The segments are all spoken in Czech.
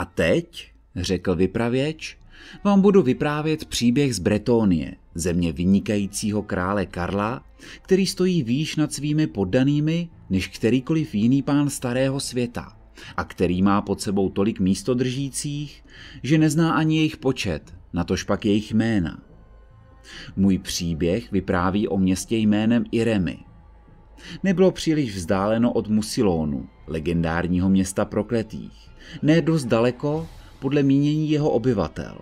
A teď, řekl vypravěč, vám budu vyprávět příběh z Bretonie, země vynikajícího krále Karla, který stojí výš nad svými poddanými než kterýkoliv jiný pán starého světa a který má pod sebou tolik místodržících, že nezná ani jejich počet, natož pak jejich jména. Můj příběh vypráví o městě jménem Iremy. Nebylo příliš vzdáleno od Musilónu, legendárního města prokletých ne dost daleko podle mínění jeho obyvatel.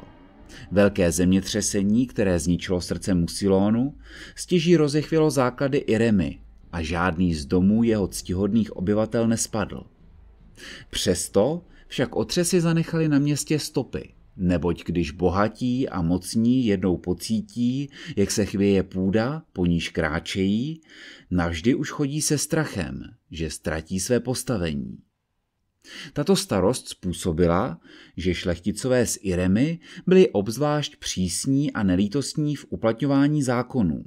Velké zemětřesení, které zničilo srdce Musilónu, stěží rozechvělo základy Iremy a žádný z domů jeho ctihodných obyvatel nespadl. Přesto však otřesy zanechali na městě stopy, neboť když bohatí a mocní jednou pocítí, jak se chvěje půda, po níž kráčejí, navždy už chodí se strachem, že ztratí své postavení. Tato starost způsobila, že šlechticové z Iremy byli obzvlášť přísní a nelítostní v uplatňování zákonů.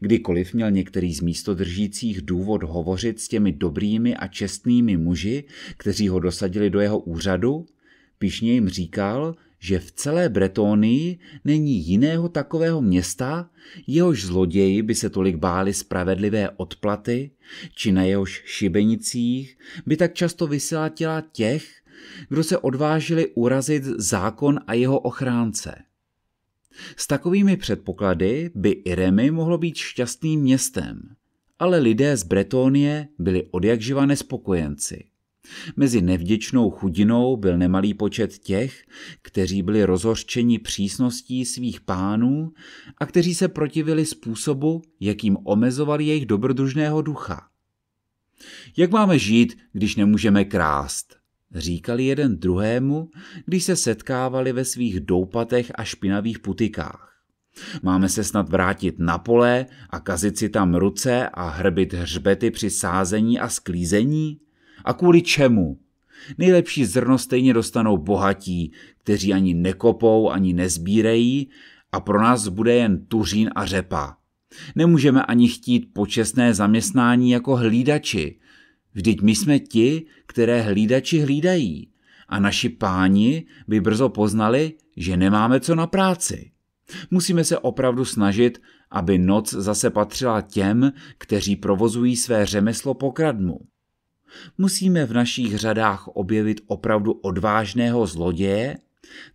Kdykoliv měl některý z místodržících důvod hovořit s těmi dobrými a čestnými muži, kteří ho dosadili do jeho úřadu, pišně jim říkal, že v celé Bretonii není jiného takového města, jehož zloději by se tolik báli spravedlivé odplaty, či na jehož šibenicích by tak často vysela těla těch, kdo se odvážili urazit zákon a jeho ochránce. S takovými předpoklady by Iremy mohlo být šťastným městem, ale lidé z Bretonie byli odjakživa nespokojenci. Mezi nevděčnou chudinou byl nemalý počet těch, kteří byli rozhořčeni přísností svých pánů a kteří se protivili způsobu, jakým omezovali jejich dobrodružného ducha. Jak máme žít, když nemůžeme krást? Říkali jeden druhému, když se setkávali ve svých doupatech a špinavých putikách. Máme se snad vrátit na pole a kazit si tam ruce a hrbit hřbety při sázení a sklízení? A kvůli čemu? Nejlepší zrno stejně dostanou bohatí, kteří ani nekopou, ani nezbírejí a pro nás bude jen tuřín a řepa. Nemůžeme ani chtít počestné zaměstnání jako hlídači. Vždyť my jsme ti, které hlídači hlídají. A naši páni by brzo poznali, že nemáme co na práci. Musíme se opravdu snažit, aby noc zase patřila těm, kteří provozují své řemeslo pokradmu. Musíme v našich řadách objevit opravdu odvážného zloděje,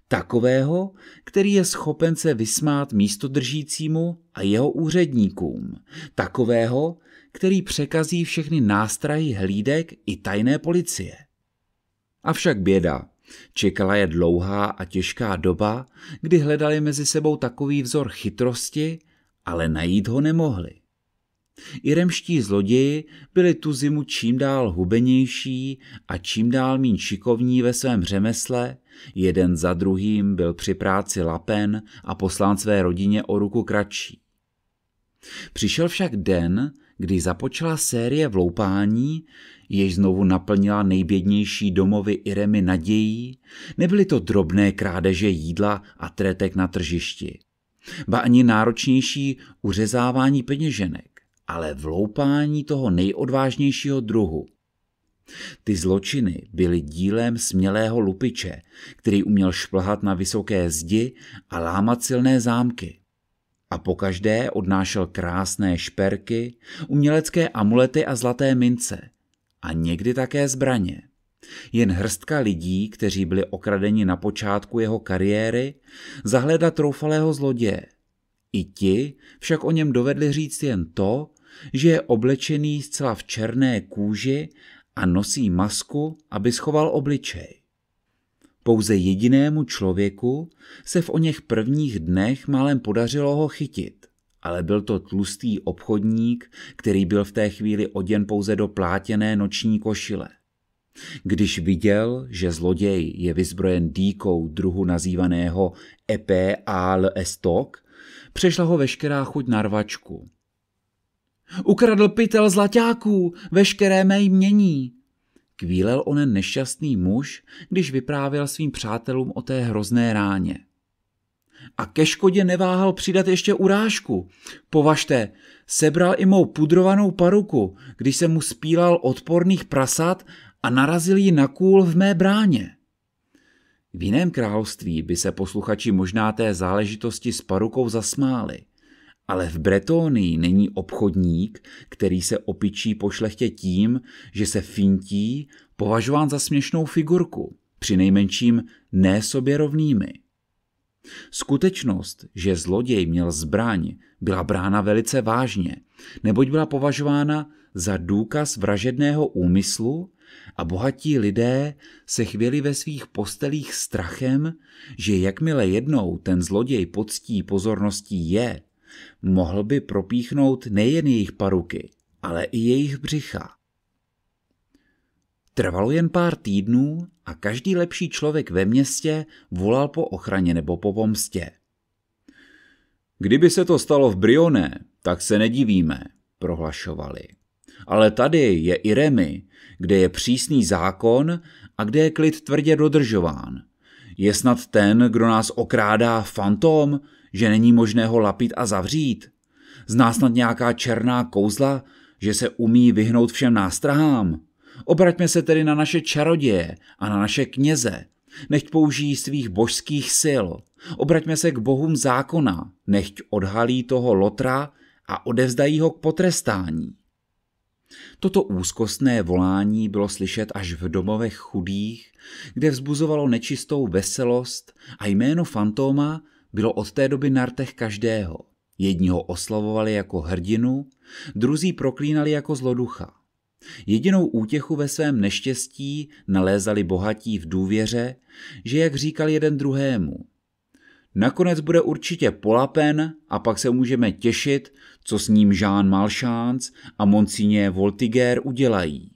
takového, který je schopen se vysmát místodržícímu a jeho úředníkům, takového, který překazí všechny nástrahy hlídek i tajné policie. Avšak běda. Čekala je dlouhá a těžká doba, kdy hledali mezi sebou takový vzor chytrosti, ale najít ho nemohli. Iremští zloději byli tu zimu čím dál hubenější a čím dál mín šikovní ve svém řemesle, jeden za druhým byl při práci lapen a poslán své rodině o ruku kratší. Přišel však den, kdy započala série vloupání, jež znovu naplnila nejbědnější domovy Iremy nadějí, nebyly to drobné krádeže jídla a tretek na tržišti, ba ani náročnější uřezávání peněženek ale vloupání toho nejodvážnějšího druhu. Ty zločiny byly dílem smělého lupiče, který uměl šplhat na vysoké zdi a lámat silné zámky. A pokaždé odnášel krásné šperky, umělecké amulety a zlaté mince. A někdy také zbraně. Jen hrstka lidí, kteří byli okradeni na počátku jeho kariéry, zahleda troufalého zloděje. I ti však o něm dovedli říct jen to, že je oblečený zcela v černé kůži a nosí masku, aby schoval obličej. Pouze jedinému člověku se v o něch prvních dnech málem podařilo ho chytit, ale byl to tlustý obchodník, který byl v té chvíli oděn pouze do plátěné noční košile. Když viděl, že zloděj je vyzbrojen dýkou druhu nazývaného Epé al Estok, přešla ho veškerá chuť na rvačku Ukradl pytel zlaťáků, veškeré mé mění. Kvílel onen nešťastný muž, když vyprávěl svým přátelům o té hrozné ráně. A ke škodě neváhal přidat ještě urážku. Považte, sebral i mou pudrovanou paruku, když se mu spílal odporných prasat a narazil ji na kůl v mé bráně. V jiném království by se posluchači možná té záležitosti s parukou zasmáli. Ale v Bretónii není obchodník, který se opičí po šlechtě tím, že se fintí, považován za směšnou figurku, při nejmenším ne sobě rovnými. Skutečnost, že zloděj měl zbraň, byla brána velice vážně, neboť byla považována za důkaz vražedného úmyslu a bohatí lidé se chvěli ve svých postelích strachem, že jakmile jednou ten zloděj poctí pozorností je, Mohl by propíchnout nejen jejich paruky, ale i jejich břicha. Trvalo jen pár týdnů a každý lepší člověk ve městě volal po ochraně nebo po pomstě. Kdyby se to stalo v Brioné, tak se nedivíme, prohlašovali. Ale tady je i Remy, kde je přísný zákon a kde je klid tvrdě dodržován. Je snad ten, kdo nás okrádá fantom, že není možné ho lapit a zavřít? Zná snad nějaká černá kouzla, že se umí vyhnout všem nástrahám? Obraťme se tedy na naše čaroděje a na naše kněze. Nechť použijí svých božských sil. Obraťme se k bohům zákona. Nechť odhalí toho Lotra a odevzdají ho k potrestání. Toto úzkostné volání bylo slyšet až v domovech chudých, kde vzbuzovalo nečistou veselost a jméno fantoma bylo od té doby na rtech každého. Jedni ho oslavovali jako hrdinu, druzí proklínali jako zloducha. Jedinou útěchu ve svém neštěstí nalézali bohatí v důvěře, že jak říkal jeden druhému. Nakonec bude určitě polapen a pak se můžeme těšit, co s ním Jean Malchance a Monsigné Voltiger udělají.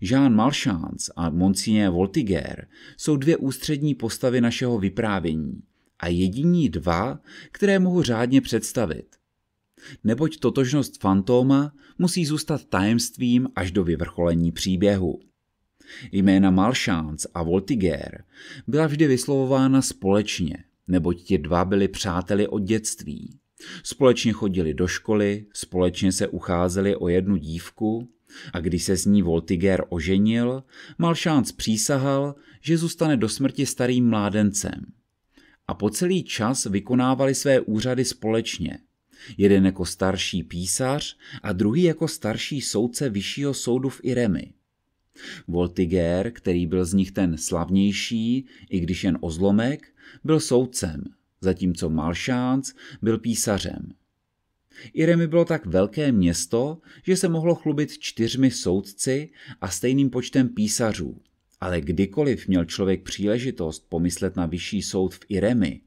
Jean Malchance a Monsigné Voltiger jsou dvě ústřední postavy našeho vyprávění a jediní dva, které mohu řádně představit. Neboť totožnost fantóma musí zůstat tajemstvím až do vyvrcholení příběhu. Jména Malchance a Voltiger byla vždy vyslovována společně, neboť ti dva byli přáteli od dětství. Společně chodili do školy, společně se ucházeli o jednu dívku a když se s ní Voltiger oženil, Malšánc přísahal, že zůstane do smrti starým mládencem a po celý čas vykonávali své úřady společně. Jeden jako starší písař a druhý jako starší soudce vyššího soudu v Iremi. Voltiger, který byl z nich ten slavnější, i když jen o zlomek, byl soudcem, zatímco Malšánc byl písařem. Iremi bylo tak velké město, že se mohlo chlubit čtyřmi soudci a stejným počtem písařů, ale kdykoliv měl člověk příležitost pomyslet na vyšší soud v Iremi,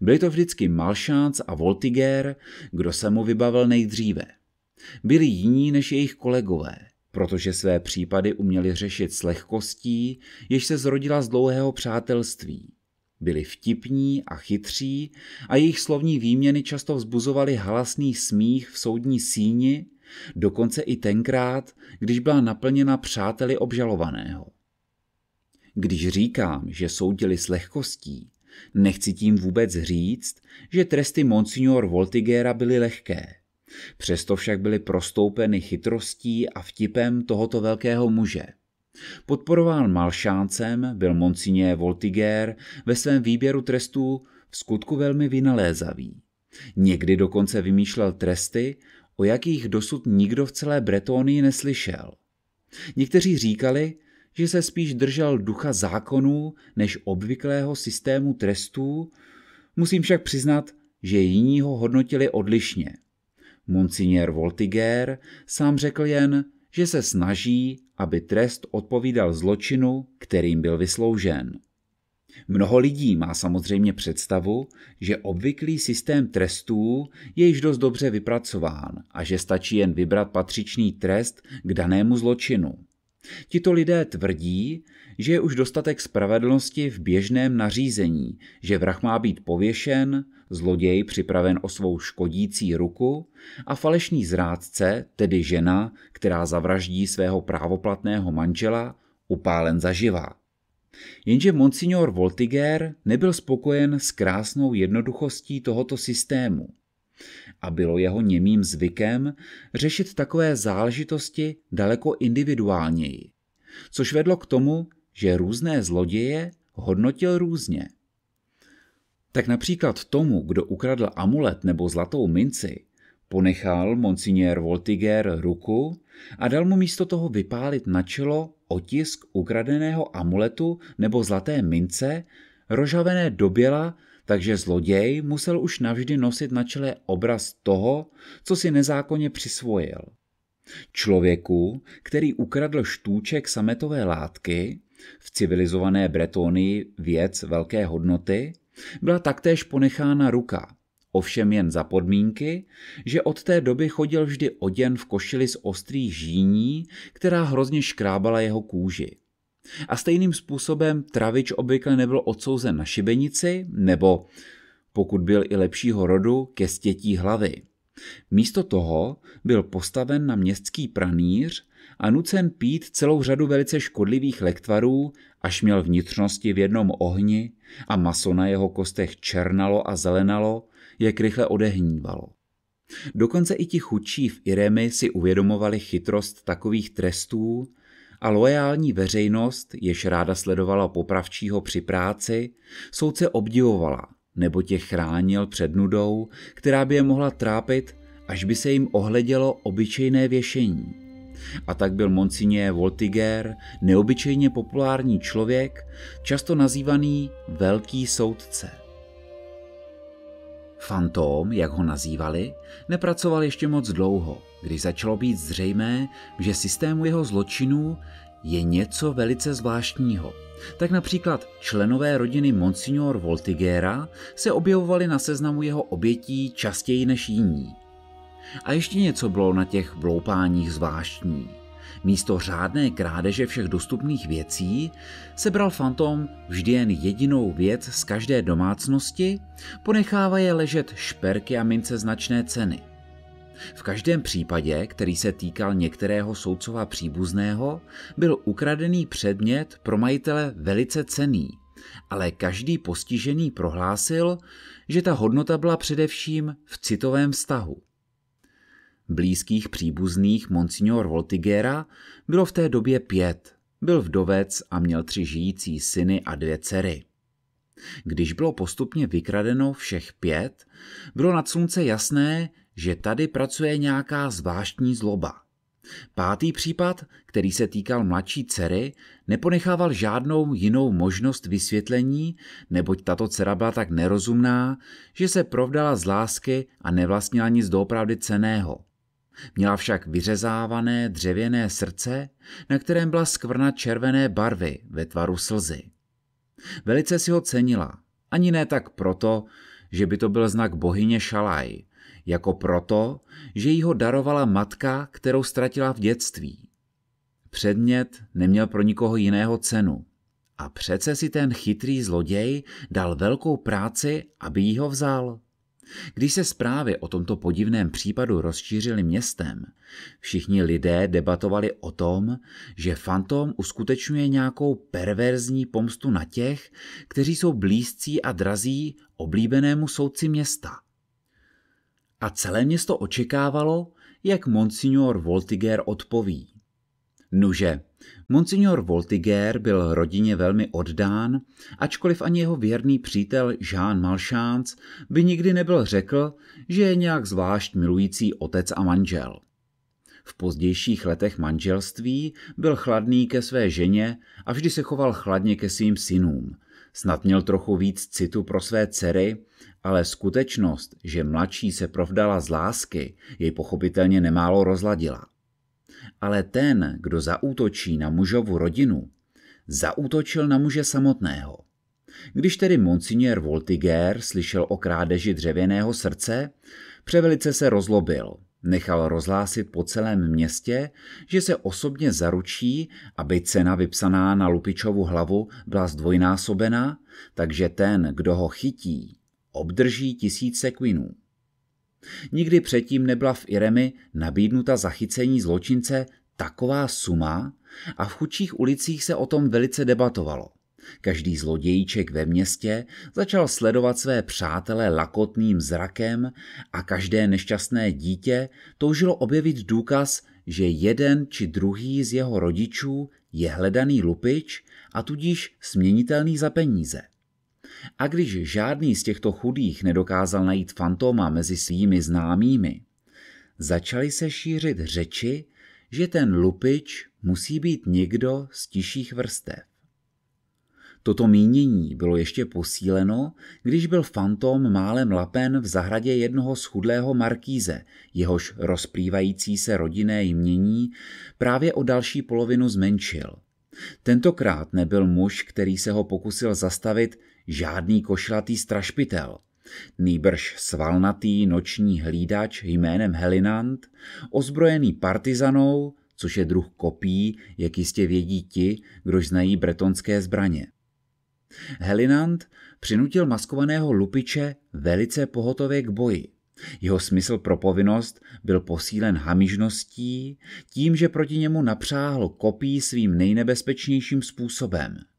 byli to vždycky Malšánc a Voltiger, kdo se mu vybavil nejdříve. Byli jiní než jejich kolegové, protože své případy uměli řešit s lehkostí, jež se zrodila z dlouhého přátelství. Byli vtipní a chytří a jejich slovní výměny často vzbuzovaly halasný smích v soudní síni, dokonce i tenkrát, když byla naplněna přáteli obžalovaného. Když říkám, že soudili s lehkostí, nechci tím vůbec říct, že tresty monsignor Voltigera byly lehké. Přesto však byly prostoupeny chytrostí a vtipem tohoto velkého muže. Podporován malšancem byl Monsigné Voltiger ve svém výběru trestů v skutku velmi vynalézavý. Někdy dokonce vymýšlel tresty, o jakých dosud nikdo v celé Bretonii neslyšel. Někteří říkali, že se spíš držel ducha zákonů než obvyklého systému trestů, musím však přiznat, že jiní ho hodnotili odlišně. Monsignor Voltiger sám řekl jen, že se snaží, aby trest odpovídal zločinu, kterým byl vysloužen. Mnoho lidí má samozřejmě představu, že obvyklý systém trestů je již dost dobře vypracován a že stačí jen vybrat patřičný trest k danému zločinu. Tito lidé tvrdí, že je už dostatek spravedlnosti v běžném nařízení, že vrah má být pověšen, zloděj připraven o svou škodící ruku a falešný zrádce, tedy žena, která zavraždí svého právoplatného manžela, upálen zaživa. Jenže monsignor Voltiger nebyl spokojen s krásnou jednoduchostí tohoto systému a bylo jeho němým zvykem řešit takové záležitosti daleko individuálněji, což vedlo k tomu, že různé zloděje hodnotil různě. Tak například tomu, kdo ukradl amulet nebo zlatou minci, ponechal monsignor Voltiger ruku a dal mu místo toho vypálit na čelo otisk ukradeného amuletu nebo zlaté mince, rožavené běla takže zloděj musel už navždy nosit na čele obraz toho, co si nezákonně přisvojil. Člověku, který ukradl štůček sametové látky, v civilizované Bretonii věc velké hodnoty, byla taktéž ponechána ruka, ovšem jen za podmínky, že od té doby chodil vždy oděn v košili z ostrých žíní, která hrozně škrábala jeho kůži. A stejným způsobem Travič obvykle nebyl odsouzen na šibenici nebo, pokud byl i lepšího rodu, ke stětí hlavy. Místo toho byl postaven na městský pranýř a nucen pít celou řadu velice škodlivých lektvarů, až měl vnitřnosti v jednom ohni a maso na jeho kostech černalo a zelenalo, jak rychle odehnívalo. Dokonce i ti chudší v Iremi si uvědomovali chytrost takových trestů a loajální veřejnost, jež ráda sledovala popravčího při práci, soudce obdivovala, nebo tě chránil před nudou, která by je mohla trápit, až by se jim ohledělo obyčejné věšení. A tak byl Monsigné Voltiger neobyčejně populární člověk, často nazývaný Velký soudce. Fantom, jak ho nazývali, nepracoval ještě moc dlouho, když začalo být zřejmé, že systému jeho zločinů je něco velice zvláštního. Tak například členové rodiny Monsignor Voltigera se objevovali na seznamu jeho obětí častěji než jiní. A ještě něco bylo na těch bloupáních zvláštní. Místo řádné krádeže všech dostupných věcí sebral fantom vždy jen jedinou věc z každé domácnosti, ponechává je ležet šperky a mince značné ceny. V každém případě, který se týkal některého soudcova příbuzného, byl ukradený předmět pro majitele velice cený, ale každý postižený prohlásil, že ta hodnota byla především v citovém vztahu. Blízkých příbuzných Monsignor Voltigera bylo v té době pět. Byl vdovec a měl tři žijící syny a dvě dcery. Když bylo postupně vykradeno všech pět, bylo nad slunce jasné, že tady pracuje nějaká zvláštní zloba. Pátý případ, který se týkal mladší dcery, neponechával žádnou jinou možnost vysvětlení, neboť tato dcera byla tak nerozumná, že se provdala z lásky a nevlastnila nic doopravdy ceného. Měla však vyřezávané dřevěné srdce, na kterém byla skvrna červené barvy ve tvaru slzy. Velice si ho cenila, ani ne tak proto, že by to byl znak bohyně Šalaj, jako proto, že jí ho darovala matka, kterou ztratila v dětství. Předmět neměl pro nikoho jiného cenu. A přece si ten chytrý zloděj dal velkou práci, aby jí ho vzal. Když se zprávy o tomto podivném případu rozšířily městem, všichni lidé debatovali o tom, že fantom uskutečňuje nějakou perverzní pomstu na těch, kteří jsou blízcí a drazí oblíbenému soudci města. A celé město očekávalo, jak monsignor Voltiger odpoví. Nuže, Monsignor Voltiger byl rodině velmi oddán, ačkoliv ani jeho věrný přítel Jean Malchance by nikdy nebyl řekl, že je nějak zvlášť milující otec a manžel. V pozdějších letech manželství byl chladný ke své ženě a vždy se choval chladně ke svým synům. Snad měl trochu víc citu pro své dcery, ale skutečnost, že mladší se provdala z lásky, jej pochopitelně nemálo rozladila ale ten, kdo zaútočí na mužovu rodinu, zaútočil na muže samotného. Když tedy monsignor Voltiger slyšel o krádeži dřevěného srdce, převelice se rozlobil. Nechal rozhlásit po celém městě, že se osobně zaručí, aby cena vypsaná na Lupičovu hlavu byla zdvojnásobena, takže ten, kdo ho chytí, obdrží tisíce kvinů. Nikdy předtím nebyla v Iremi nabídnuta zachycení zločince taková suma a v chudších ulicích se o tom velice debatovalo. Každý zlodějíček ve městě začal sledovat své přátele lakotným zrakem a každé nešťastné dítě toužilo objevit důkaz, že jeden či druhý z jeho rodičů je hledaný lupič a tudíž směnitelný za peníze. A když žádný z těchto chudých nedokázal najít fantoma mezi svými známými, začaly se šířit řeči, že ten lupič musí být někdo z tiších vrstev. Toto mínění bylo ještě posíleno, když byl fantom málem lapen v zahradě jednoho schudlého markíze, jehož rozplývající se rodinné jmění právě o další polovinu zmenšil. Tentokrát nebyl muž, který se ho pokusil zastavit, žádný košlatý strašpitel. Nýbrž svalnatý noční hlídač jménem Helinant, ozbrojený partizanou, což je druh kopí, jak jistě vědí ti, kdož znají bretonské zbraně. Helinant přinutil maskovaného lupiče velice pohotově k boji. Jeho smysl pro povinnost byl posílen hamižností, tím, že proti němu napřáhl kopí svým nejnebezpečnějším způsobem –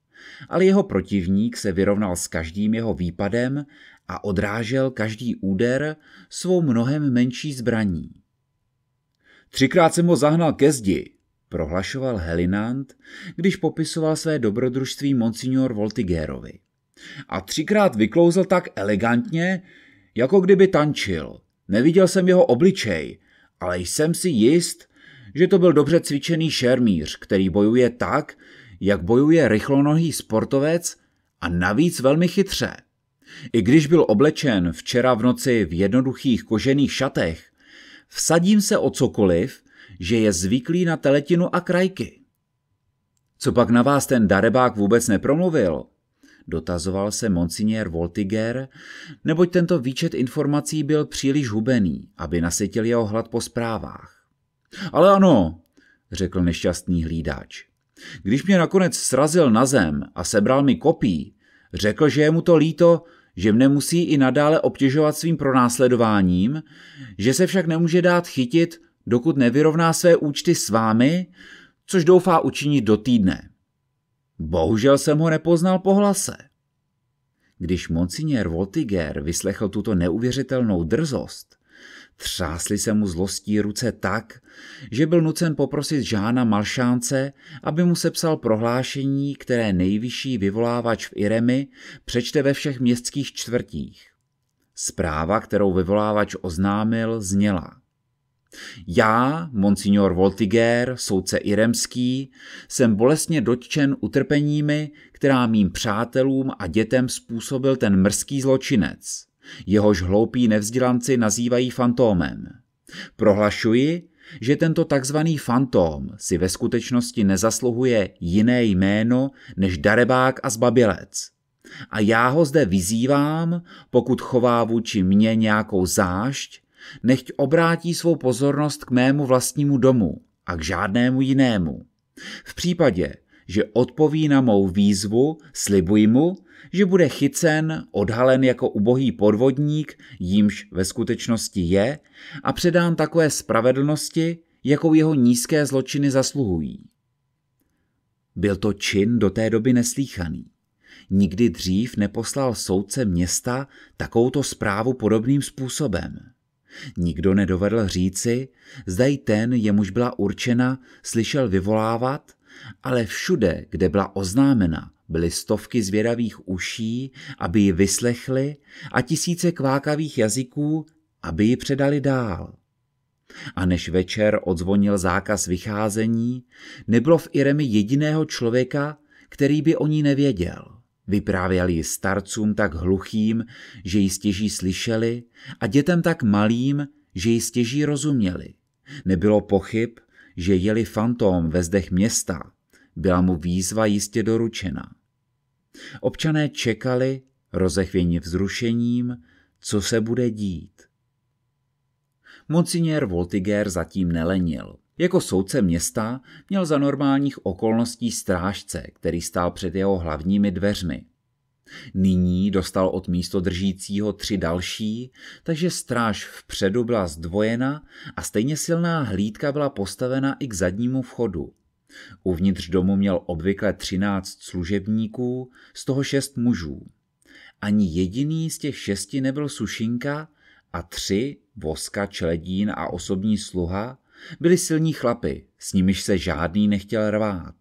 ale jeho protivník se vyrovnal s každým jeho výpadem a odrážel každý úder svou mnohem menší zbraní. Třikrát jsem ho zahnal ke zdi, prohlašoval Helinant, když popisoval své dobrodružství monsignor Voltigerovi. A třikrát vyklouzl tak elegantně, jako kdyby tančil. Neviděl jsem jeho obličej, ale jsem si jist, že to byl dobře cvičený šermíř, který bojuje tak, jak bojuje rychlonohý sportovec a navíc velmi chytře. I když byl oblečen včera v noci v jednoduchých kožených šatech, vsadím se o cokoliv, že je zvyklý na teletinu a krajky. Co pak na vás ten darebák vůbec nepromluvil? Dotazoval se monsignor Voltiger, neboť tento výčet informací byl příliš hubený, aby nasytil jeho hlad po zprávách. Ale ano, řekl nešťastný hlídač. Když mě nakonec srazil na zem a sebral mi kopí, řekl, že je mu to líto, že mne musí i nadále obtěžovat svým pronásledováním, že se však nemůže dát chytit, dokud nevyrovná své účty s vámi, což doufá učinit do týdne. Bohužel jsem ho nepoznal po hlase. Když monsignor Voltiger vyslechl tuto neuvěřitelnou drzost, Třásly se mu zlostí ruce tak, že byl nucen poprosit Žána Malšánce, aby mu sepsal prohlášení, které nejvyšší vyvolávač v Iremi přečte ve všech městských čtvrtích. Zpráva, kterou vyvolávač oznámil, zněla. Já, monsignor Voltiger, soudce iremský, jsem bolestně dotčen utrpeními, která mým přátelům a dětem způsobil ten mrzký zločinec jehož hloupí nevzdělanci nazývají fantómem. Prohlašuji, že tento takzvaný fantóm si ve skutečnosti nezasluhuje jiné jméno než darebák a zbabilec. A já ho zde vyzývám, pokud chová vůči mně nějakou zášť, nechť obrátí svou pozornost k mému vlastnímu domu a k žádnému jinému. V případě, že odpoví na mou výzvu, slibuji mu, že bude chycen, odhalen jako ubohý podvodník, jímž ve skutečnosti je, a předán takové spravedlnosti, jakou jeho nízké zločiny zasluhují. Byl to čin do té doby neslíchaný. Nikdy dřív neposlal soudce města takovouto zprávu podobným způsobem. Nikdo nedovedl říci, zda i ten, jemuž byla určena, slyšel vyvolávat, ale všude, kde byla oznámena, byly stovky zvědavých uší, aby ji vyslechli a tisíce kvákavých jazyků, aby ji předali dál. A než večer odzvonil zákaz vycházení, nebylo v Iremi jediného člověka, který by o ní nevěděl. Vyprávěl ji starcům tak hluchým, že ji stěží slyšeli a dětem tak malým, že ji stěží rozuměli. Nebylo pochyb, že jeli fantom ve zdech města, byla mu výzva jistě doručena. Občané čekali, rozechvěni vzrušením, co se bude dít. Monsignor Voltiger zatím nelenil. Jako soudce města měl za normálních okolností strážce, který stál před jeho hlavními dveřmi. Nyní dostal od místo držícího tři další, takže stráž vpředu byla zdvojena a stejně silná hlídka byla postavena i k zadnímu vchodu. Uvnitř domu měl obvykle třináct služebníků, z toho šest mužů. Ani jediný z těch šesti nebyl sušinka a tři, voska, čeledín a osobní sluha, byli silní chlapy, s nimiž se žádný nechtěl rvát.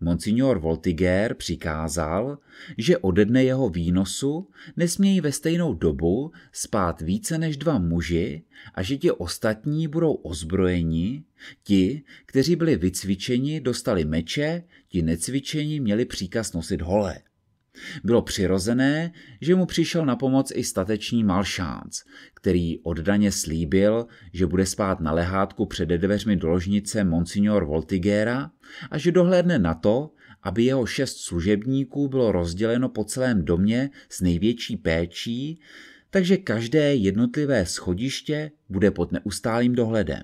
Monsignor Voltiger přikázal, že ode dne jeho výnosu nesmějí ve stejnou dobu spát více než dva muži a že ti ostatní budou ozbrojeni, ti, kteří byli vycvičeni, dostali meče, ti necvičeni měli příkaz nosit hole. Bylo přirozené, že mu přišel na pomoc i stateční Malšánc, který oddaně slíbil, že bude spát na lehátku před dveřmi do ložnice Monsignor Voltigera a že dohlédne na to, aby jeho šest služebníků bylo rozděleno po celém domě s největší péčí, takže každé jednotlivé schodiště bude pod neustálým dohledem.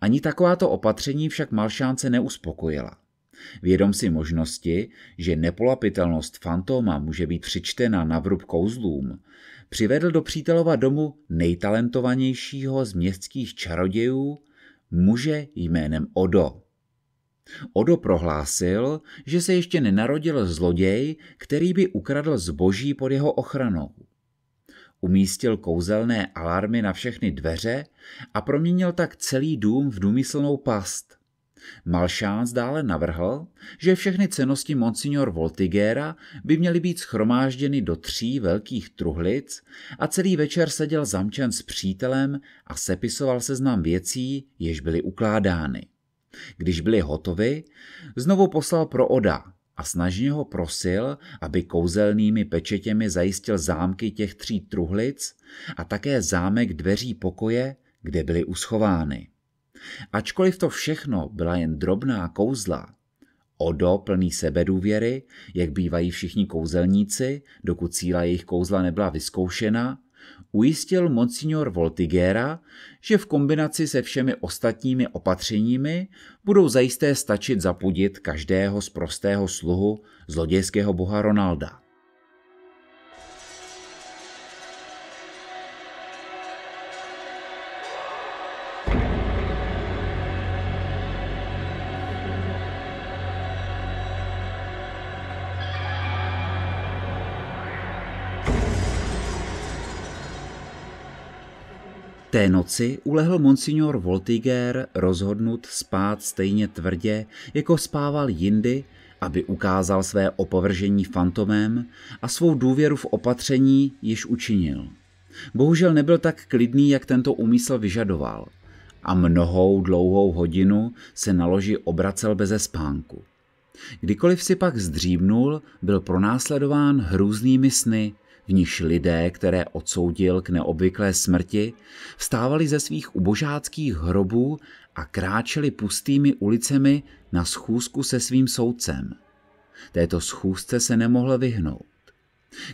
Ani takováto opatření však Malšánce neuspokojila. Vědom si možnosti, že nepolapitelnost fantoma může být přičtena na vrub kouzlům, přivedl do přítelova domu nejtalentovanějšího z městských čarodějů, muže jménem Odo. Odo prohlásil, že se ještě nenarodil zloděj, který by ukradl zboží pod jeho ochranou. Umístil kouzelné alarmy na všechny dveře a proměnil tak celý dům v důmyslnou past. Malšáns dále navrhl, že všechny cenosti monsignor Voltigera by měly být schromážděny do tří velkých truhlic a celý večer seděl zamčen s přítelem a sepisoval seznam věcí, jež byly ukládány. Když byly hotovy, znovu poslal pro Oda a snažně ho prosil, aby kouzelnými pečetěmi zajistil zámky těch tří truhlic a také zámek dveří pokoje, kde byly uschovány. Ačkoliv to všechno byla jen drobná kouzla, Odo, plný sebedůvěry, jak bývají všichni kouzelníci, dokud síla jejich kouzla nebyla vyzkoušena, ujistil monsignor Voltigera, že v kombinaci se všemi ostatními opatřeními budou zajisté stačit zapudit každého z prostého sluhu zlodějského boha Ronalda. Té noci ulehl monsignor Voltiger rozhodnut spát stejně tvrdě, jako spával jindy, aby ukázal své opovržení fantomem a svou důvěru v opatření již učinil. Bohužel nebyl tak klidný, jak tento úmysl vyžadoval a mnohou dlouhou hodinu se na loži obracel beze spánku. Kdykoliv si pak zdřímnul, byl pronásledován hrůznými sny, v níž lidé, které odsoudil k neobvyklé smrti, vstávali ze svých ubožáckých hrobů a kráčeli pustými ulicemi na schůzku se svým soudcem. Této schůzce se nemohl vyhnout.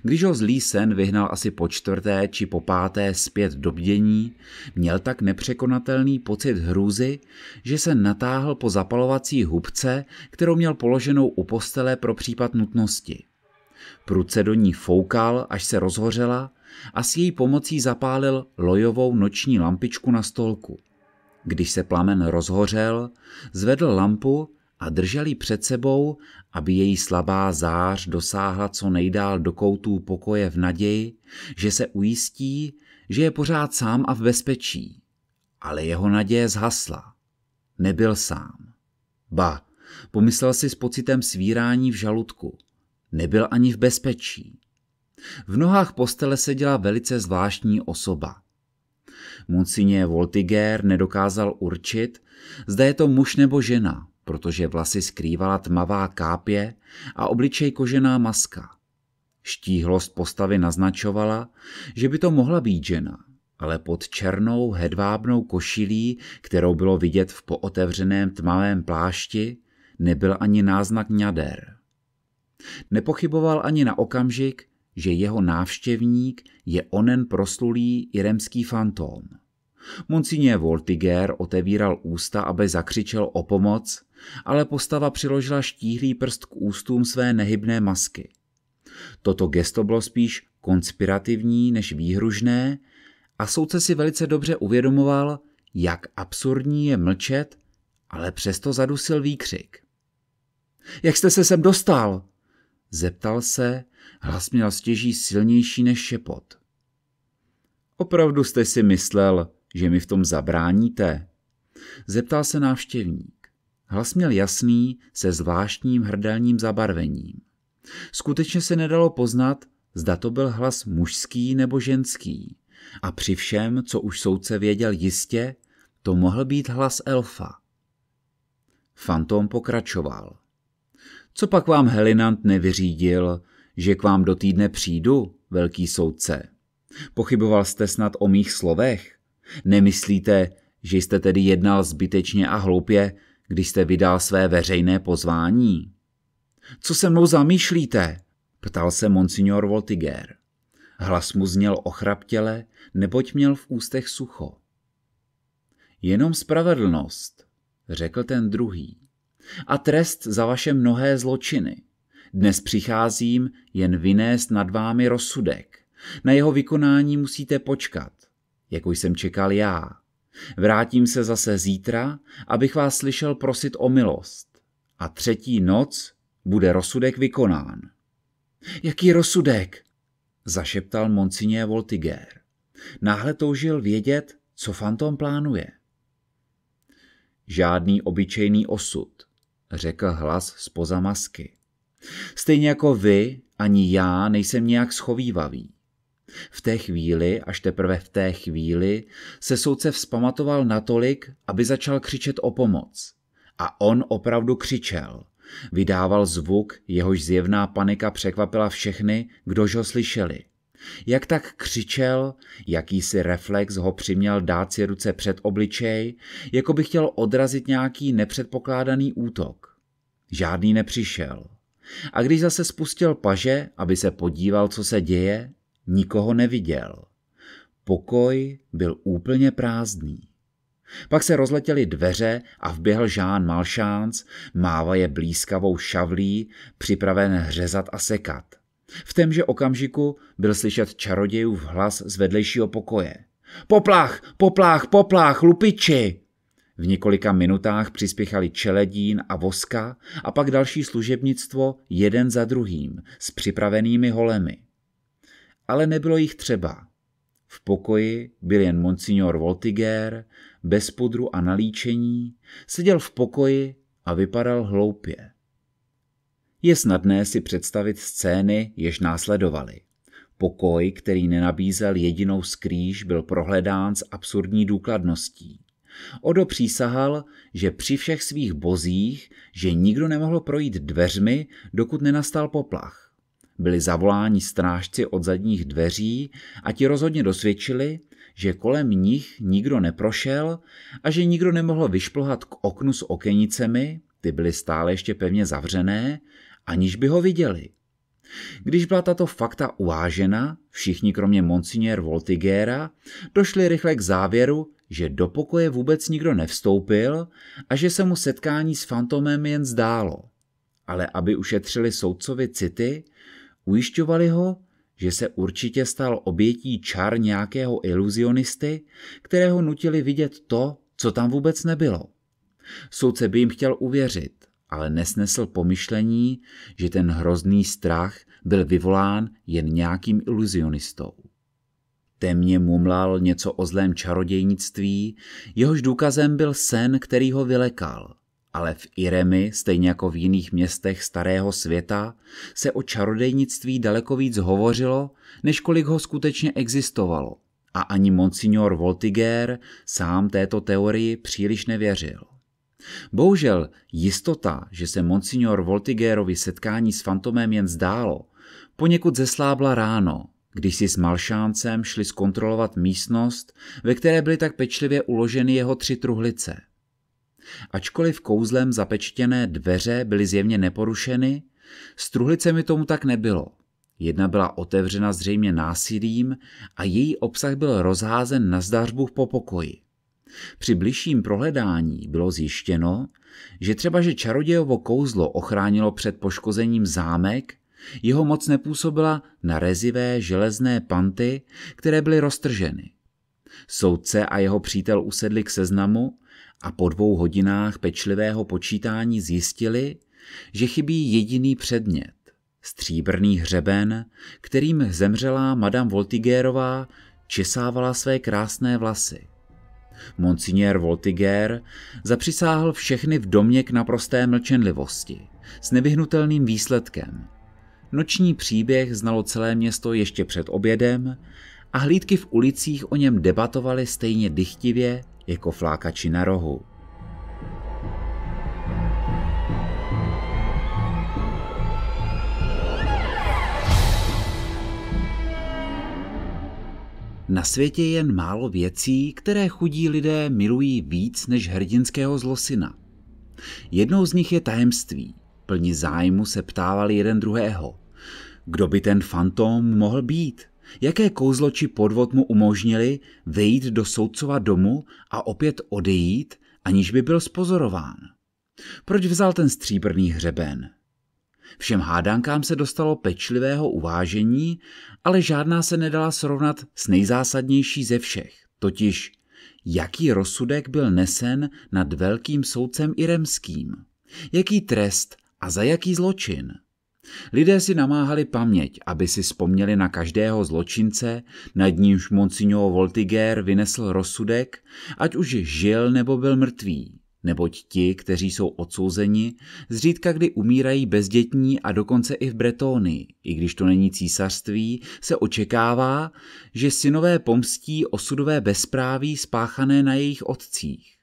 Když ho zlý sen vyhnal asi po čtvrté či po páté zpět do bdění, měl tak nepřekonatelný pocit hrůzy, že se natáhl po zapalovací hubce, kterou měl položenou u postele pro případ nutnosti. Pruce do ní foukal, až se rozhořela a s její pomocí zapálil lojovou noční lampičku na stolku. Když se plamen rozhořel, zvedl lampu a držel ji před sebou, aby její slabá zář dosáhla co nejdál do koutů pokoje v naději, že se ujistí, že je pořád sám a v bezpečí. Ale jeho naděje zhasla. Nebyl sám. Ba, pomyslel si s pocitem svírání v žaludku. Nebyl ani v bezpečí. V nohách postele seděla velice zvláštní osoba. Monsignor Voltiger nedokázal určit, zda je to muž nebo žena, protože vlasy skrývala tmavá kápě a obličej kožená maska. Štíhlost postavy naznačovala, že by to mohla být žena, ale pod černou hedvábnou košilí, kterou bylo vidět v pootevřeném tmavém plášti, nebyl ani náznak ňader. Nepochyboval ani na okamžik, že jeho návštěvník je onen proslulý iremský fantom. Monsigné Voltiger otevíral ústa, aby zakřičel o pomoc, ale postava přiložila štíhlý prst k ústům své nehybné masky. Toto gesto bylo spíš konspirativní než výhružné a soudce si velice dobře uvědomoval, jak absurdní je mlčet, ale přesto zadusil výkřik. Jak jste se sem dostal? Zeptal se, hlas měl stěží silnější než šepot. Opravdu jste si myslel, že mi v tom zabráníte? Zeptal se návštěvník. Hlas měl jasný, se zvláštním hrdelním zabarvením. Skutečně se nedalo poznat, zda to byl hlas mužský nebo ženský. A při všem, co už soudce věděl jistě, to mohl být hlas elfa. Fantom pokračoval. Co pak vám Helinant nevyřídil, že k vám do týdne přijdu, velký soudce? Pochyboval jste snad o mých slovech? Nemyslíte, že jste tedy jednal zbytečně a hloupě, když jste vydal své veřejné pozvání? Co se mnou zamýšlíte? ptal se monsignor Voltiger. Hlas mu zněl ochraptěle, neboť měl v ústech sucho. Jenom spravedlnost, řekl ten druhý a trest za vaše mnohé zločiny. Dnes přicházím jen vynést nad vámi rozsudek. Na jeho vykonání musíte počkat, jako jsem čekal já. Vrátím se zase zítra, abych vás slyšel prosit o milost. A třetí noc bude rozsudek vykonán. Jaký rozsudek? zašeptal Monsignor Voltiger. Náhle toužil vědět, co fantom plánuje. Žádný obyčejný osud, řekl hlas spoza masky. Stejně jako vy, ani já nejsem nějak schovývavý. V té chvíli, až teprve v té chvíli, se soudce vzpamatoval natolik, aby začal křičet o pomoc. A on opravdu křičel. Vydával zvuk, jehož zjevná panika překvapila všechny, kdož ho slyšeli. Jak tak křičel, jakýsi reflex ho přiměl dát si ruce před obličej, jako by chtěl odrazit nějaký nepředpokládaný útok. Žádný nepřišel. A když zase spustil paže, aby se podíval, co se děje, nikoho neviděl. Pokoj byl úplně prázdný. Pak se rozletěly dveře a vběhl Žán Malšánc, mávaje blízkavou šavlí, připraven hřezat a sekat. V témže okamžiku byl slyšet čarodějův hlas z vedlejšího pokoje. Poplach, poplach, poplach, lupiči! V několika minutách přispěchali čeledín a voska a pak další služebnictvo jeden za druhým s připravenými holemi. Ale nebylo jich třeba. V pokoji byl jen monsignor Voltiger, bez pudru a nalíčení, seděl v pokoji a vypadal hloupě je snadné si představit scény, jež následovaly. Pokoj, který nenabízel jedinou skrýž, byl prohledán s absurdní důkladností. Odo přísahal, že při všech svých bozích, že nikdo nemohl projít dveřmi, dokud nenastal poplach. Byli zavoláni strážci od zadních dveří a ti rozhodně dosvědčili, že kolem nich nikdo neprošel a že nikdo nemohl vyšplhat k oknu s okenicemi, ty byly stále ještě pevně zavřené, aniž by ho viděli. Když byla tato fakta uvážena, všichni kromě monsignor Voltigera došli rychle k závěru, že do pokoje vůbec nikdo nevstoupil a že se mu setkání s fantomem jen zdálo. Ale aby ušetřili soudcovi city, ujišťovali ho, že se určitě stal obětí čar nějakého iluzionisty, kterého nutili vidět to, co tam vůbec nebylo. Soudce by jim chtěl uvěřit, ale nesnesl pomyšlení, že ten hrozný strach byl vyvolán jen nějakým iluzionistou. Temně mumlal něco o zlém čarodějnictví, jehož důkazem byl sen, který ho vylekal. Ale v Iremi, stejně jako v jiných městech starého světa, se o čarodejnictví daleko víc hovořilo, než kolik ho skutečně existovalo. A ani monsignor Voltiger sám této teorii příliš nevěřil. Bohužel jistota, že se monsignor Voltigérovi setkání s fantomem jen zdálo, poněkud zeslábla ráno, když si s malšáncem šli zkontrolovat místnost, ve které byly tak pečlivě uloženy jeho tři truhlice. Ačkoliv kouzlem zapečtěné dveře byly zjevně neporušeny, s truhlicemi tomu tak nebylo. Jedna byla otevřena zřejmě násilím a její obsah byl rozházen na zdařbu po pokoji. Při bližším prohledání bylo zjištěno, že třeba, že čarodějovo kouzlo ochránilo před poškozením zámek, jeho moc nepůsobila na rezivé železné panty, které byly roztrženy. Soudce a jeho přítel usedli k seznamu a po dvou hodinách pečlivého počítání zjistili, že chybí jediný předmět – stříbrný hřeben, kterým zemřela madame Voltigérová česávala své krásné vlasy. Monsignor Voltiger zapřisáhl všechny v domě k naprosté mlčenlivosti, s nevyhnutelným výsledkem. Noční příběh znalo celé město ještě před obědem a hlídky v ulicích o něm debatovaly stejně dychtivě jako flákači na rohu. Na světě je jen málo věcí, které chudí lidé milují víc než hrdinského zlosina. Jednou z nich je tajemství. Plní zájmu se ptávali jeden druhého. Kdo by ten fantom mohl být? Jaké kouzlo či podvod mu umožnili vejít do soudcova domu a opět odejít, aniž by byl spozorován? Proč vzal ten stříbrný hřeben? Všem hádankám se dostalo pečlivého uvážení, ale žádná se nedala srovnat s nejzásadnější ze všech, totiž jaký rozsudek byl nesen nad velkým soudcem Iremským, jaký trest a za jaký zločin. Lidé si namáhali paměť, aby si vzpomněli na každého zločince, nad nímž Monsignor Voltiger vynesl rozsudek, ať už žil nebo byl mrtvý neboť ti, kteří jsou odsouzeni, zřídka kdy umírají bezdětní a dokonce i v Bretónii. I když to není císařství, se očekává, že synové pomstí osudové bezpráví spáchané na jejich otcích.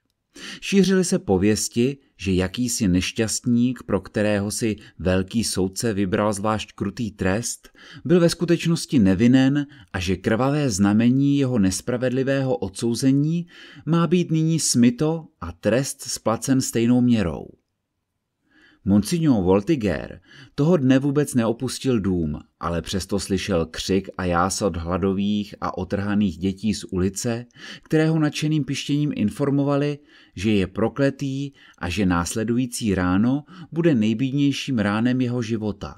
Šířily se pověsti, že jakýsi nešťastník, pro kterého si velký soudce vybral zvlášť krutý trest, byl ve skutečnosti nevinen a že krvavé znamení jeho nespravedlivého odsouzení má být nyní smyto a trest splacen stejnou měrou. Monsignor Voltiger toho dne vůbec neopustil dům, ale přesto slyšel křik a jás od hladových a otrhaných dětí z ulice, kterého nadšeným pištěním informovali, že je prokletý a že následující ráno bude nejbídnějším ránem jeho života.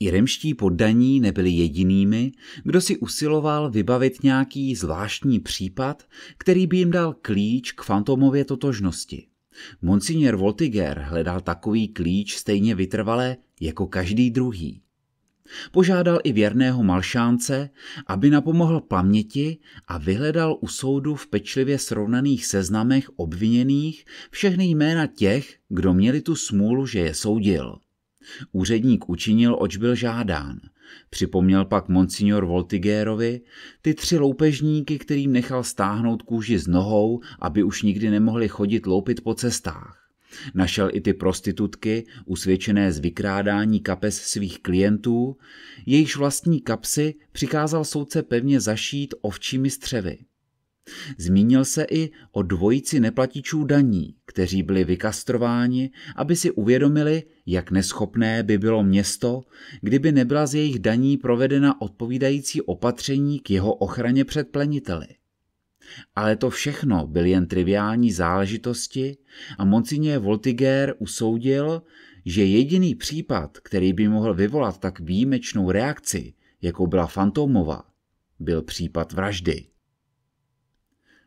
I remští poddaní nebyli jedinými, kdo si usiloval vybavit nějaký zvláštní případ, který by jim dal klíč k fantomově totožnosti. Monsignor Voltiger hledal takový klíč stejně vytrvalé jako každý druhý. Požádal i věrného malšánce, aby napomohl paměti a vyhledal u soudu v pečlivě srovnaných seznamech obviněných všechny jména těch, kdo měli tu smůlu, že je soudil. Úředník učinil, oč byl žádán – Připomněl pak monsignor Voltigérovi ty tři loupežníky, kterým nechal stáhnout kůži z nohou, aby už nikdy nemohli chodit loupit po cestách. Našel i ty prostitutky, usvědčené z vykrádání kapes svých klientů, jejichž vlastní kapsy přikázal soudce pevně zašít ovčími střevy. Zmínil se i o dvojici neplatičů daní, kteří byli vykastrováni, aby si uvědomili, jak neschopné by bylo město, kdyby nebyla z jejich daní provedena odpovídající opatření k jeho ochraně před pleniteli. Ale to všechno byly jen triviální záležitosti a Monsignor Voltiger usoudil, že jediný případ, který by mohl vyvolat tak výjimečnou reakci, jakou byla Fantomova, byl případ vraždy.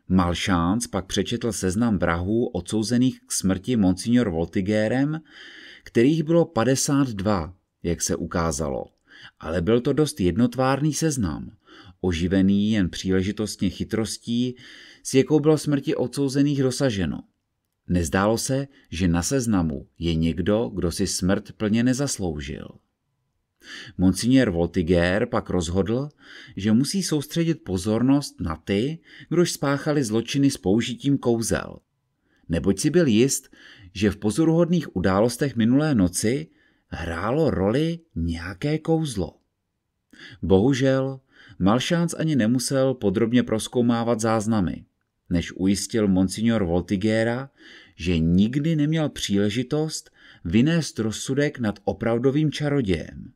Malšánc pak přečetl seznam vrahů odsouzených k smrti monsignor Voltigérem, kterých bylo 52, jak se ukázalo. Ale byl to dost jednotvárný seznam, oživený jen příležitostně chytrostí, s jakou bylo smrti odsouzených dosaženo. Nezdálo se, že na seznamu je někdo, kdo si smrt plně nezasloužil. Monsignor Voltiger pak rozhodl, že musí soustředit pozornost na ty, kdož spáchali zločiny s použitím kouzel. Neboť si byl jist, že v pozoruhodných událostech minulé noci hrálo roli nějaké kouzlo. Bohužel, Malšánc ani nemusel podrobně proskoumávat záznamy, než ujistil monsignor Voltigera, že nikdy neměl příležitost vynést rozsudek nad opravdovým čarodějem.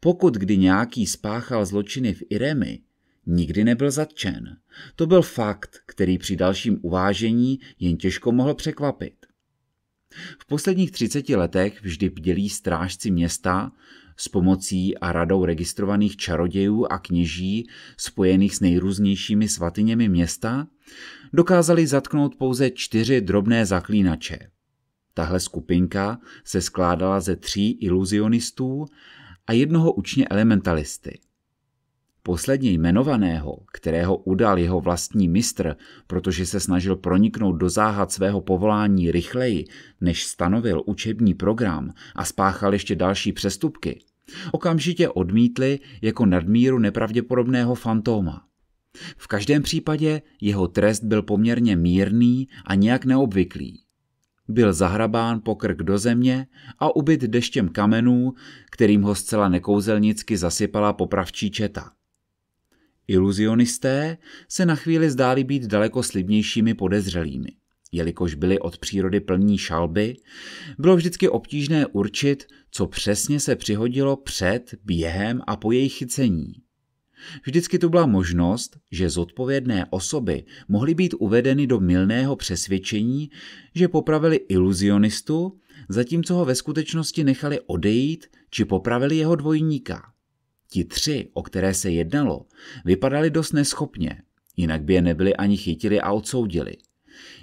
Pokud kdy nějaký spáchal zločiny v Iremi, nikdy nebyl zatčen. To byl fakt, který při dalším uvážení jen těžko mohl překvapit. V posledních 30 letech vždy bdělí strážci města s pomocí a radou registrovaných čarodějů a kněží spojených s nejrůznějšími svatyněmi města dokázali zatknout pouze čtyři drobné zaklínače. Tahle skupinka se skládala ze tří iluzionistů a jednoho učně elementalisty. Posledně jmenovaného, kterého udal jeho vlastní mistr, protože se snažil proniknout do záhad svého povolání rychleji, než stanovil učební program a spáchal ještě další přestupky, okamžitě odmítli jako nadmíru nepravděpodobného fantóma. V každém případě jeho trest byl poměrně mírný a nějak neobvyklý. Byl zahrabán pokrk do země a ubyt deštěm kamenů, kterým ho zcela nekouzelnicky zasypala popravčí četa. Iluzionisté se na chvíli zdáli být daleko slibnějšími podezřelými. Jelikož byli od přírody plní šalby, bylo vždycky obtížné určit, co přesně se přihodilo před, během a po jejich chycení. Vždycky tu byla možnost, že zodpovědné osoby mohly být uvedeny do milného přesvědčení, že popravili iluzionistu, zatímco ho ve skutečnosti nechali odejít či popravili jeho dvojníka. Ti tři, o které se jednalo, vypadali dost neschopně, jinak by je nebyli ani chytili a odsoudili.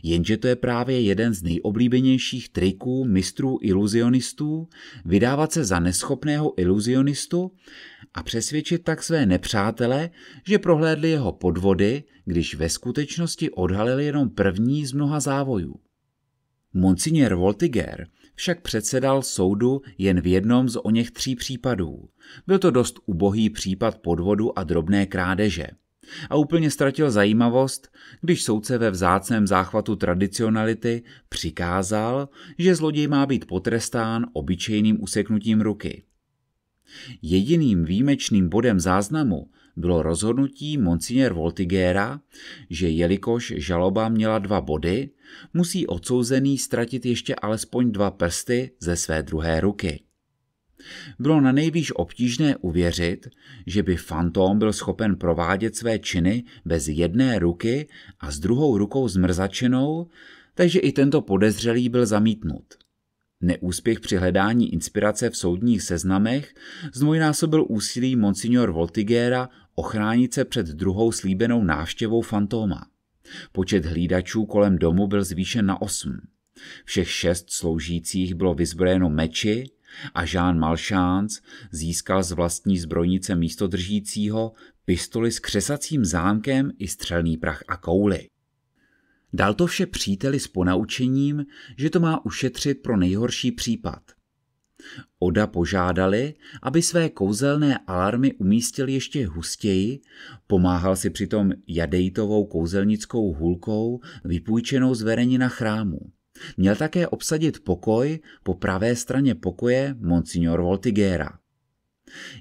Jenže to je právě jeden z nejoblíbenějších triků mistrů iluzionistů vydávat se za neschopného iluzionistu a přesvědčit tak své nepřátele, že prohlédli jeho podvody, když ve skutečnosti odhalili jenom první z mnoha závojů. Monsignor Voltiger však předsedal soudu jen v jednom z o něch tří případů. Byl to dost ubohý případ podvodu a drobné krádeže – a úplně ztratil zajímavost, když soudce ve vzácném záchvatu tradicionality přikázal, že zloděj má být potrestán obyčejným useknutím ruky. Jediným výjimečným bodem záznamu bylo rozhodnutí Monsignor Voltigera, že jelikož žaloba měla dva body, musí odsouzený ztratit ještě alespoň dva prsty ze své druhé ruky. Bylo na nejvíc obtížné uvěřit, že by fantom byl schopen provádět své činy bez jedné ruky a s druhou rukou zmrzačenou, takže i tento podezřelý byl zamítnut. Neúspěch při hledání inspirace v soudních seznamech zdvojnásobil úsilí monsignor Voltigera ochránit se před druhou slíbenou návštěvou fantoma. Počet hlídačů kolem domu byl zvýšen na osm. Všech šest sloužících bylo vyzbrojeno meči, a Jean Malchance získal z vlastní zbrojnice místodržícího pistoli s křesacím zámkem i střelný prach a kouly. Dal to vše příteli s ponaučením, že to má ušetřit pro nejhorší případ. Oda požádali, aby své kouzelné alarmy umístil ještě hustěji, pomáhal si přitom jadejtovou kouzelnickou hulkou vypůjčenou z verenina chrámu. Měl také obsadit pokoj po pravé straně pokoje Monsignor Voltigera.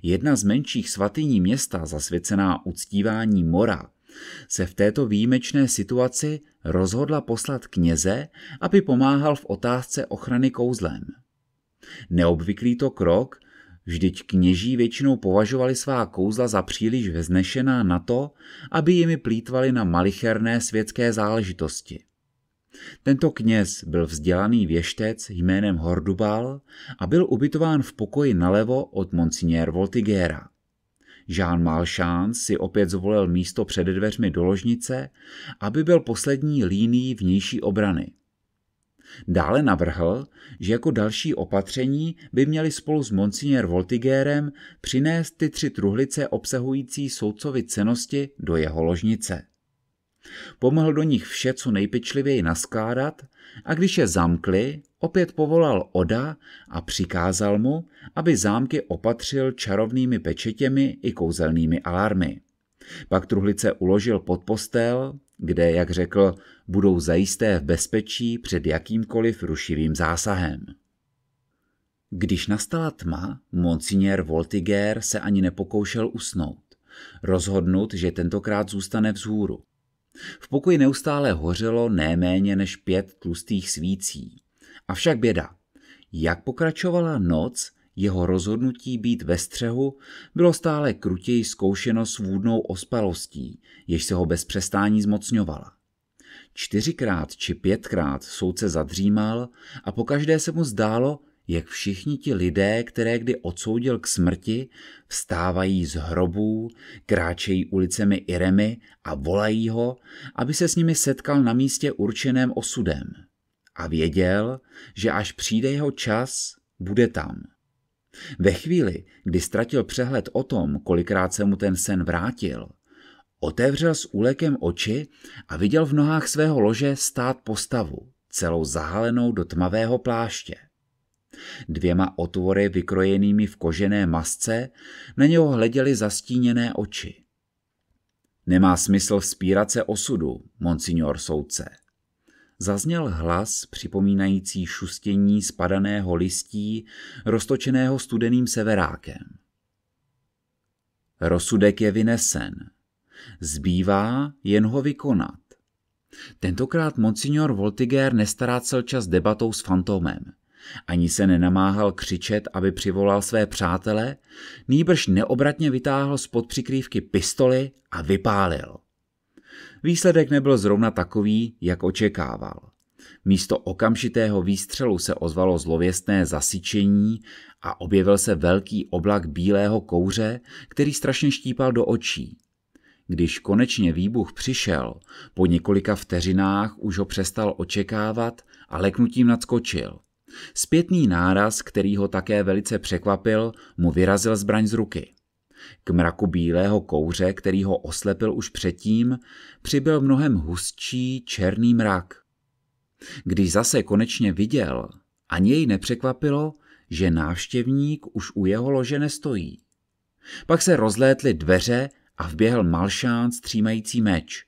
Jedna z menších svatyní města zasvěcená uctívání mora se v této výjimečné situaci rozhodla poslat kněze, aby pomáhal v otázce ochrany kouzlem. Neobvyklý to krok, vždyť kněží většinou považovali svá kouzla za příliš veznešená na to, aby jimi plítvali na malicherné světské záležitosti. Tento kněz byl vzdělaný věštec jménem Hordubal a byl ubytován v pokoji nalevo od monsignér Voltigera. Jean Malchance si opět zvolil místo před dveřmi do ložnice, aby byl poslední línií vnější obrany. Dále navrhl, že jako další opatření by měli spolu s monsignér Voltigérem přinést ty tři truhlice obsahující soudcovi cenosti do jeho ložnice. Pomohl do nich vše co nejpečlivěji naskládat a když je zamkli, opět povolal Oda a přikázal mu, aby zámky opatřil čarovnými pečetěmi i kouzelnými alarmy. Pak truhlice uložil pod postel, kde, jak řekl, budou zajisté v bezpečí před jakýmkoliv rušivým zásahem. Když nastala tma, monsignor Voltiger se ani nepokoušel usnout, rozhodnut, že tentokrát zůstane vzhůru. V pokoji neustále hořelo neméně než pět tlustých svící. Avšak běda. Jak pokračovala noc, jeho rozhodnutí být ve střehu bylo stále krutěji zkoušeno svůdnou ospalostí, jež se ho bez přestání zmocňovala. Čtyřikrát či pětkrát soudce zadřímal a pokaždé se mu zdálo, jak všichni ti lidé, které kdy odsoudil k smrti, vstávají z hrobů, kráčejí ulicemi Iremy a volají ho, aby se s nimi setkal na místě určeném osudem. A věděl, že až přijde jeho čas, bude tam. Ve chvíli, kdy ztratil přehled o tom, kolikrát se mu ten sen vrátil, otevřel s úlekem oči a viděl v nohách svého lože stát postavu, celou zahalenou do tmavého pláště. Dvěma otvory vykrojenými v kožené masce na něho hleděly zastíněné oči. Nemá smysl vzpírat se osudu, monsignor soudce. Zazněl hlas připomínající šustění spadaného listí, roztočeného studeným severákem. Rozsudek je vynesen. Zbývá jen ho vykonat. Tentokrát monsignor Voltiger nestarácel čas debatou s fantomem. Ani se nenamáhal křičet, aby přivolal své přátele, nýbrž neobratně vytáhl spod přikrývky pistoli a vypálil. Výsledek nebyl zrovna takový, jak očekával. Místo okamžitého výstřelu se ozvalo zlověstné zasyčení a objevil se velký oblak bílého kouře, který strašně štípal do očí. Když konečně výbuch přišel, po několika vteřinách už ho přestal očekávat a leknutím nadskočil – Zpětný náraz, který ho také velice překvapil, mu vyrazil zbraň z ruky. K mraku bílého kouře, který ho oslepil už předtím, přibyl mnohem hustší černý mrak. Když zase konečně viděl, ani jej nepřekvapilo, že návštěvník už u jeho lože nestojí. Pak se rozlétly dveře a vběhl Malšán střímající meč.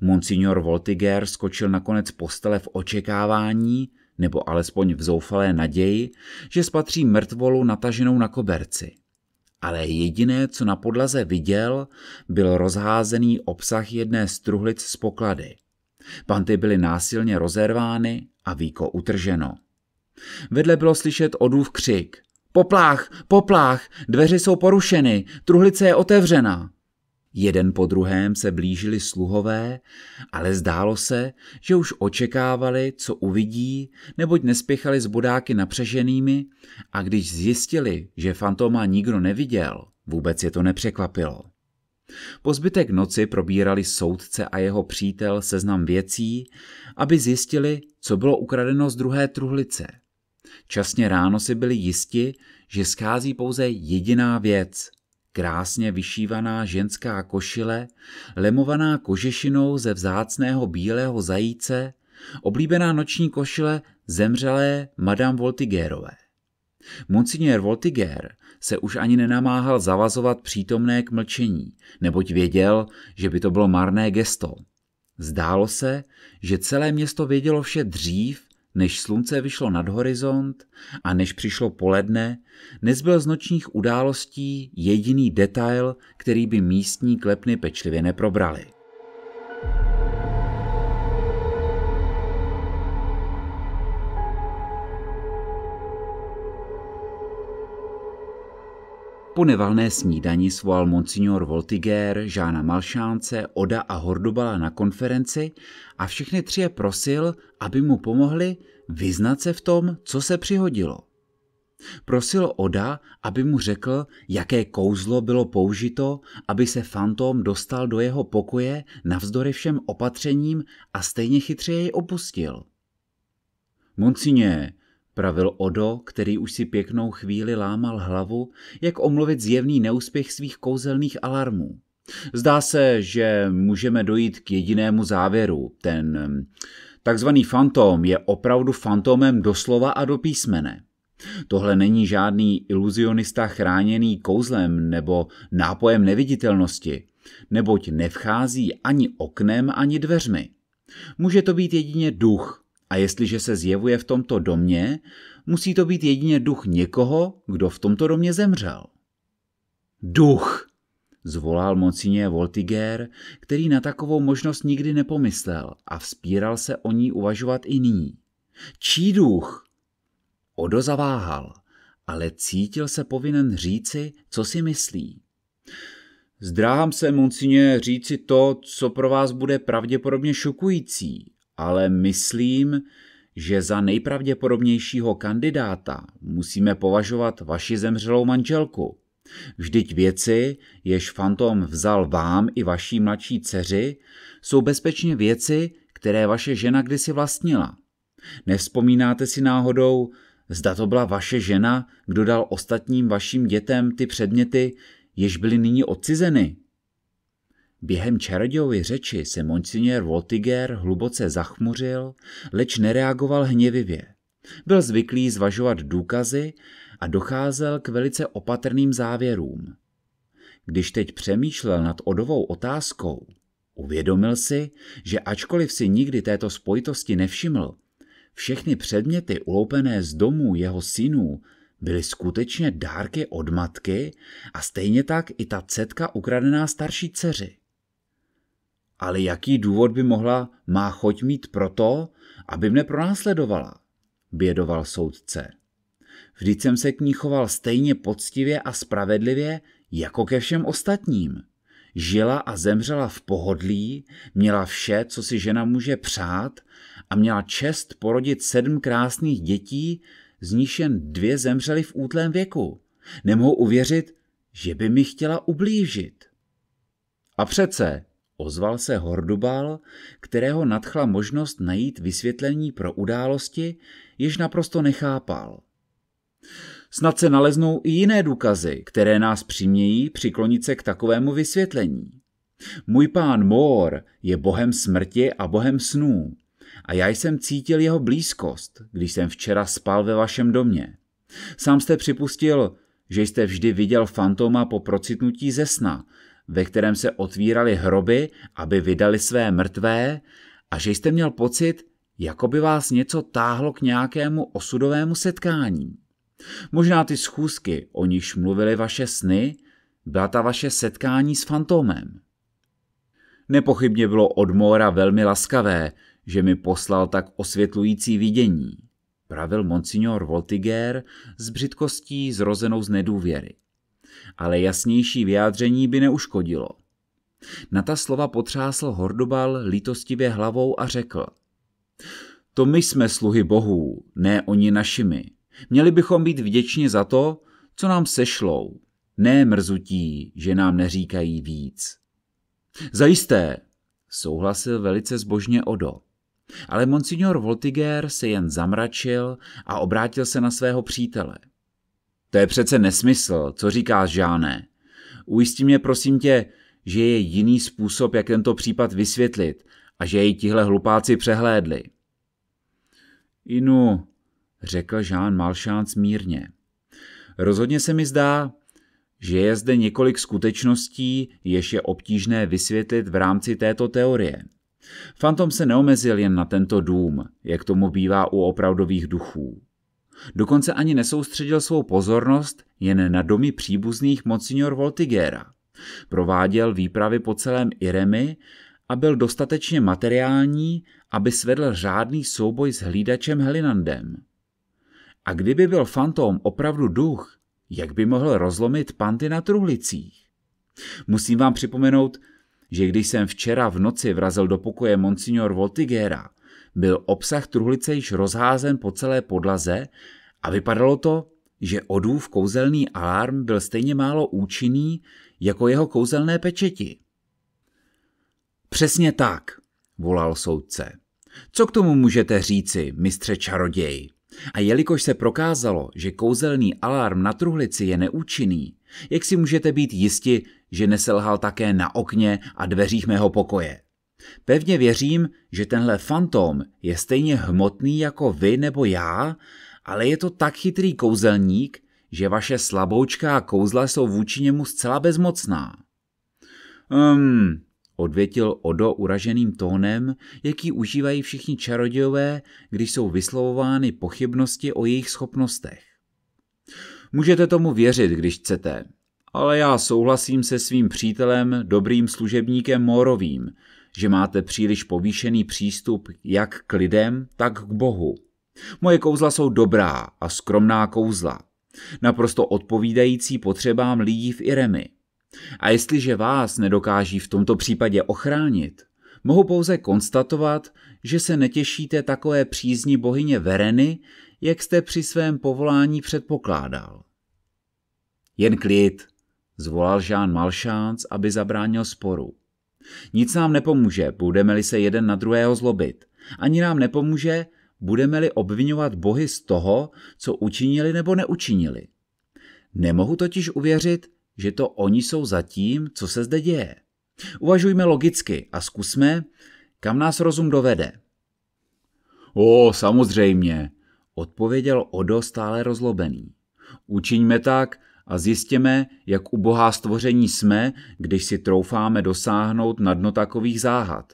Monsignor Voltiger skočil nakonec postele v očekávání, nebo alespoň v zoufalé naději, že spatří mrtvolu nataženou na koberci. Ale jediné, co na podlaze viděl, byl rozházený obsah jedné struhlic z poklady. Panty byly násilně rozervány a víko utrženo. Vedle bylo slyšet odův křik. Poplách, poplách, dveře jsou porušeny, truhlice je otevřena. Jeden po druhém se blížili sluhové, ale zdálo se, že už očekávali, co uvidí, neboť nespěchali s bodáky napřeženými a když zjistili, že fantoma nikdo neviděl, vůbec je to nepřekvapilo. Po zbytek noci probírali soudce a jeho přítel seznam věcí, aby zjistili, co bylo ukradeno z druhé truhlice. Časně ráno si byli jisti, že schází pouze jediná věc – krásně vyšívaná ženská košile, lemovaná kožešinou ze vzácného bílého zajíce, oblíbená noční košile zemřelé Madame Voltigérové. Monsignor Voltigér se už ani nenamáhal zavazovat přítomné k mlčení, neboť věděl, že by to bylo marné gesto. Zdálo se, že celé město vědělo vše dřív, než slunce vyšlo nad horizont a než přišlo poledne, nezbyl z nočních událostí jediný detail, který by místní klepny pečlivě neprobrali. Po nevalné snídani svolal monsignor Voltiger, Žána Malšánce, Oda a Hordobala na konferenci a všechny tři je prosil, aby mu pomohli vyznat se v tom, co se přihodilo. Prosil Oda, aby mu řekl, jaké kouzlo bylo použito, aby se fantom dostal do jeho pokoje navzdory všem opatřením a stejně chytře jej opustil. Monsigné. Pravil Odo, který už si pěknou chvíli lámal hlavu, jak omluvit zjevný neúspěch svých kouzelných alarmů. Zdá se, že můžeme dojít k jedinému závěru. Ten mm, takzvaný fantom je opravdu fantomem doslova a do písmene. Tohle není žádný iluzionista chráněný kouzlem nebo nápojem neviditelnosti, neboť nevchází ani oknem, ani dveřmi. Může to být jedině duch, a jestliže se zjevuje v tomto domě, musí to být jedině duch někoho, kdo v tomto domě zemřel. Duch! Zvolal mocině Voltiger, který na takovou možnost nikdy nepomyslel a vzpíral se o ní uvažovat i nyní. Čí duch? Odo zaváhal, ale cítil se povinen říci, co si myslí. Zdráhám se, mocině říci to, co pro vás bude pravděpodobně šokující, ale myslím, že za nejpravděpodobnějšího kandidáta musíme považovat vaši zemřelou manželku. Vždyť věci, jež fantom vzal vám i vaší mladší dceři, jsou bezpečně věci, které vaše žena kdysi vlastnila. Nevzpomínáte si náhodou, zda to byla vaše žena, kdo dal ostatním vašim dětem ty předměty, jež byly nyní odcizeny? Během čarodějovy řeči se monsignor Voltiger hluboce zachmuřil, leč nereagoval hněvivě. Byl zvyklý zvažovat důkazy a docházel k velice opatrným závěrům. Když teď přemýšlel nad odovou otázkou, uvědomil si, že ačkoliv si nikdy této spojitosti nevšiml, všechny předměty uloupené z domů jeho synů byly skutečně dárky od matky a stejně tak i ta cetka ukradená starší dceři ale jaký důvod by mohla má choť mít proto, aby mne pronásledovala? Bědoval soudce. Vždyť jsem se k ní choval stejně poctivě a spravedlivě jako ke všem ostatním. Žila a zemřela v pohodlí, měla vše, co si žena může přát a měla čest porodit sedm krásných dětí, z níž jen dvě zemřely v útlém věku. Nemohu uvěřit, že by mi chtěla ublížit. A přece, Ozval se Hordubal, kterého nadchla možnost najít vysvětlení pro události, jež naprosto nechápal. Snad se naleznou i jiné důkazy, které nás přimějí přiklonit se k takovému vysvětlení. Můj pán Mor je bohem smrti a bohem snů a já jsem cítil jeho blízkost, když jsem včera spal ve vašem domě. Sám jste připustil, že jste vždy viděl fantoma po procitnutí ze sna ve kterém se otvíraly hroby, aby vydali své mrtvé, a že jste měl pocit, jako by vás něco táhlo k nějakému osudovému setkání. Možná ty schůzky, o níž mluvili vaše sny, byla ta vaše setkání s fantomem. Nepochybně bylo od Móra velmi laskavé, že mi poslal tak osvětlující vidění, pravil monsignor Voltiger s břitkostí zrozenou z nedůvěry ale jasnější vyjádření by neuškodilo. Na ta slova potřásl Hordobal lítostivě hlavou a řekl. To my jsme sluhy bohů, ne oni našimi. Měli bychom být vděční za to, co nám sešlou, ne mrzutí, že nám neříkají víc. Zajisté, souhlasil velice zbožně Odo. Ale monsignor Voltiger se jen zamračil a obrátil se na svého přítele – to je přece nesmysl, co říkáš, Žáne. Ujistí mě prosím tě, že je jiný způsob, jak tento případ vysvětlit a že jej tihle hlupáci přehlédli. Inu, řekl Žán Malšán smírně. Rozhodně se mi zdá, že je zde několik skutečností, jež je obtížné vysvětlit v rámci této teorie. Fantom se neomezil jen na tento dům, jak tomu bývá u opravdových duchů. Dokonce ani nesoustředil svou pozornost jen na domy příbuzných monsignor Voltigera. Prováděl výpravy po celém Iremi a byl dostatečně materiální, aby svedl řádný souboj s hlídačem Helinandem. A kdyby byl fantom opravdu duch, jak by mohl rozlomit panty na truhlicích? Musím vám připomenout, že když jsem včera v noci vrazil do pokoje monsignor Voltigera, byl obsah truhlice již rozházen po celé podlaze a vypadalo to, že odův kouzelný alarm byl stejně málo účinný jako jeho kouzelné pečeti. Přesně tak, volal soudce. Co k tomu můžete říci, mistře čaroděj? A jelikož se prokázalo, že kouzelný alarm na truhlici je neúčinný, jak si můžete být jisti, že neselhal také na okně a dveřích mého pokoje? Pevně věřím, že tenhle fantom je stejně hmotný jako vy nebo já, ale je to tak chytrý kouzelník, že vaše slaboučka a kouzla jsou vůči němu zcela bezmocná. Hmm, odvětil Odo uraženým tónem, jaký užívají všichni čarodějové, když jsou vyslovovány pochybnosti o jejich schopnostech. Můžete tomu věřit, když chcete, ale já souhlasím se svým přítelem, dobrým služebníkem Morovým, že máte příliš povýšený přístup jak k lidem, tak k Bohu. Moje kouzla jsou dobrá a skromná kouzla, naprosto odpovídající potřebám lidí v Iremi. A jestliže vás nedokáží v tomto případě ochránit, mohu pouze konstatovat, že se netěšíte takové přízni bohyně Vereny, jak jste při svém povolání předpokládal. Jen klid, zvolal Jean Malchance, aby zabránil sporu. Nic nám nepomůže, budeme-li se jeden na druhého zlobit. Ani nám nepomůže, budeme-li obvinovat bohy z toho, co učinili nebo neučinili. Nemohu totiž uvěřit, že to oni jsou za tím, co se zde děje. Uvažujme logicky a zkusme, kam nás rozum dovede. O, samozřejmě, odpověděl Odo stále rozlobený. Učiňme tak, a zjistěme, jak ubohá stvoření jsme, když si troufáme dosáhnout na dno takových záhad.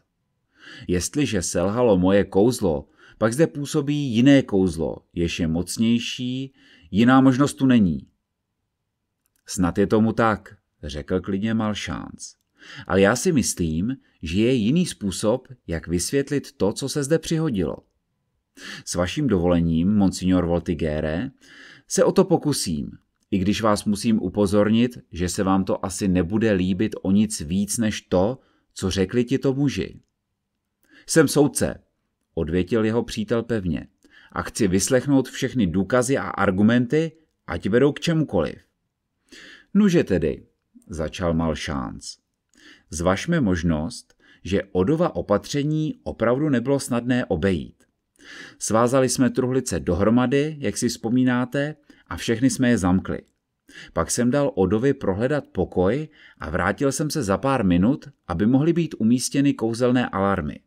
Jestliže selhalo moje kouzlo, pak zde působí jiné kouzlo, jež je mocnější, jiná možnost tu není. Snad je tomu tak, řekl klidně Malšánc. Ale já si myslím, že je jiný způsob, jak vysvětlit to, co se zde přihodilo. S vaším dovolením, monsignor Voltigere, se o to pokusím – i když vás musím upozornit, že se vám to asi nebude líbit o nic víc než to, co řekli ti to muži. Jsem soudce, odvětil jeho přítel pevně, a chci vyslechnout všechny důkazy a argumenty, ať vedou k čemukoliv. Nuže tedy, začal mal šánc. Zvažme možnost, že odova opatření opravdu nebylo snadné obejít. Svázali jsme truhlice dohromady, jak si vzpomínáte, a všechny jsme je zamkli. Pak jsem dal Odovi prohledat pokoj a vrátil jsem se za pár minut, aby mohly být umístěny kouzelné alarmy.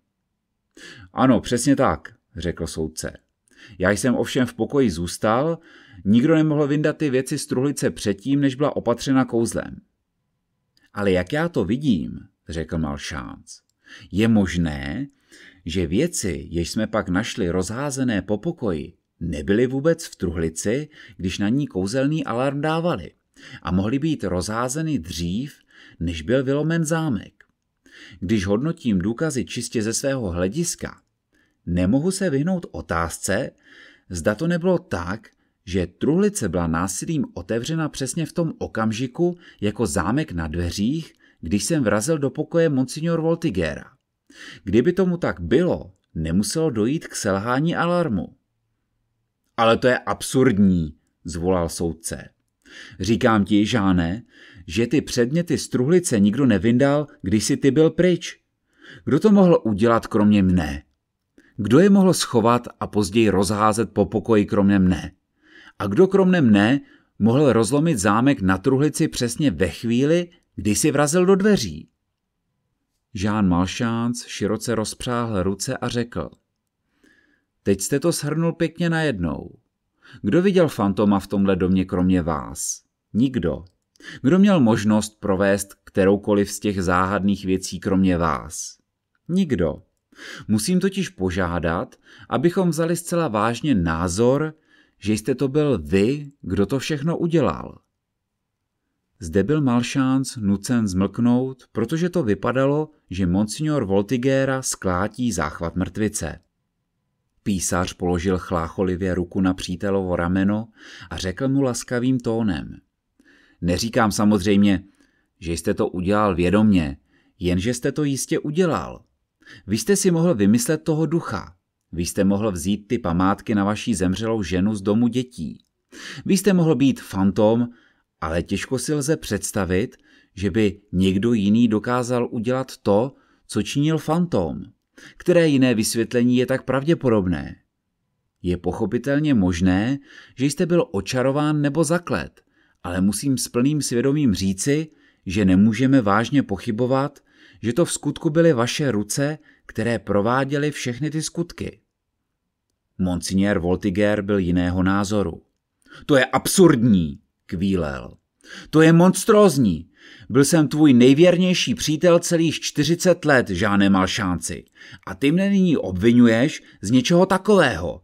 Ano, přesně tak, řekl soudce. Já jsem ovšem v pokoji zůstal, nikdo nemohl vyndat ty věci z truhlice předtím, než byla opatřena kouzlem. Ale jak já to vidím, řekl Malšánc, je možné, že věci, jež jsme pak našli rozházené po pokoji, nebyli vůbec v truhlici, když na ní kouzelný alarm dávali a mohly být rozházeny dřív, než byl vylomen zámek. Když hodnotím důkazy čistě ze svého hlediska, nemohu se vyhnout otázce, zda to nebylo tak, že truhlice byla násilím otevřena přesně v tom okamžiku jako zámek na dveřích, když jsem vrazil do pokoje monsignor Voltigera. Kdyby tomu tak bylo, nemuselo dojít k selhání alarmu. Ale to je absurdní, zvolal soudce. Říkám ti, Žáne, že ty předměty z truhlice nikdo nevyndal, když si ty byl pryč. Kdo to mohl udělat kromě mne? Kdo je mohl schovat a později rozházet po pokoji kromě mne? A kdo kromě mne mohl rozlomit zámek na truhlici přesně ve chvíli, kdy si vrazil do dveří? Žán Malšánc široce rozpřáhl ruce a řekl. Teď jste to shrnul pěkně najednou. Kdo viděl fantoma v tomhle domě kromě vás? Nikdo. Kdo měl možnost provést kteroukoliv z těch záhadných věcí kromě vás? Nikdo. Musím totiž požádat, abychom vzali zcela vážně názor, že jste to byl vy, kdo to všechno udělal. Zde byl malšánc nucen zmlknout, protože to vypadalo, že monsignor Voltigera sklátí záchvat mrtvice. Písař položil chlácholivě ruku na přítelovo rameno a řekl mu laskavým tónem. Neříkám samozřejmě, že jste to udělal vědomně, jenže jste to jistě udělal. Vy jste si mohl vymyslet toho ducha. Vy jste mohl vzít ty památky na vaší zemřelou ženu z domu dětí. Vy jste mohl být fantom, ale těžko si lze představit, že by někdo jiný dokázal udělat to, co činil fantom. Které jiné vysvětlení je tak pravděpodobné? Je pochopitelně možné, že jste byl očarován nebo zaklet, ale musím s plným svědomím říci, že nemůžeme vážně pochybovat, že to v skutku byly vaše ruce, které prováděly všechny ty skutky. Monsignor Voltiger byl jiného názoru. To je absurdní, kvílel. To je monstrózní. Byl jsem tvůj nejvěrnější přítel celých 40 let, žádné malšánci, A ty mne nyní obvinuješ z něčeho takového.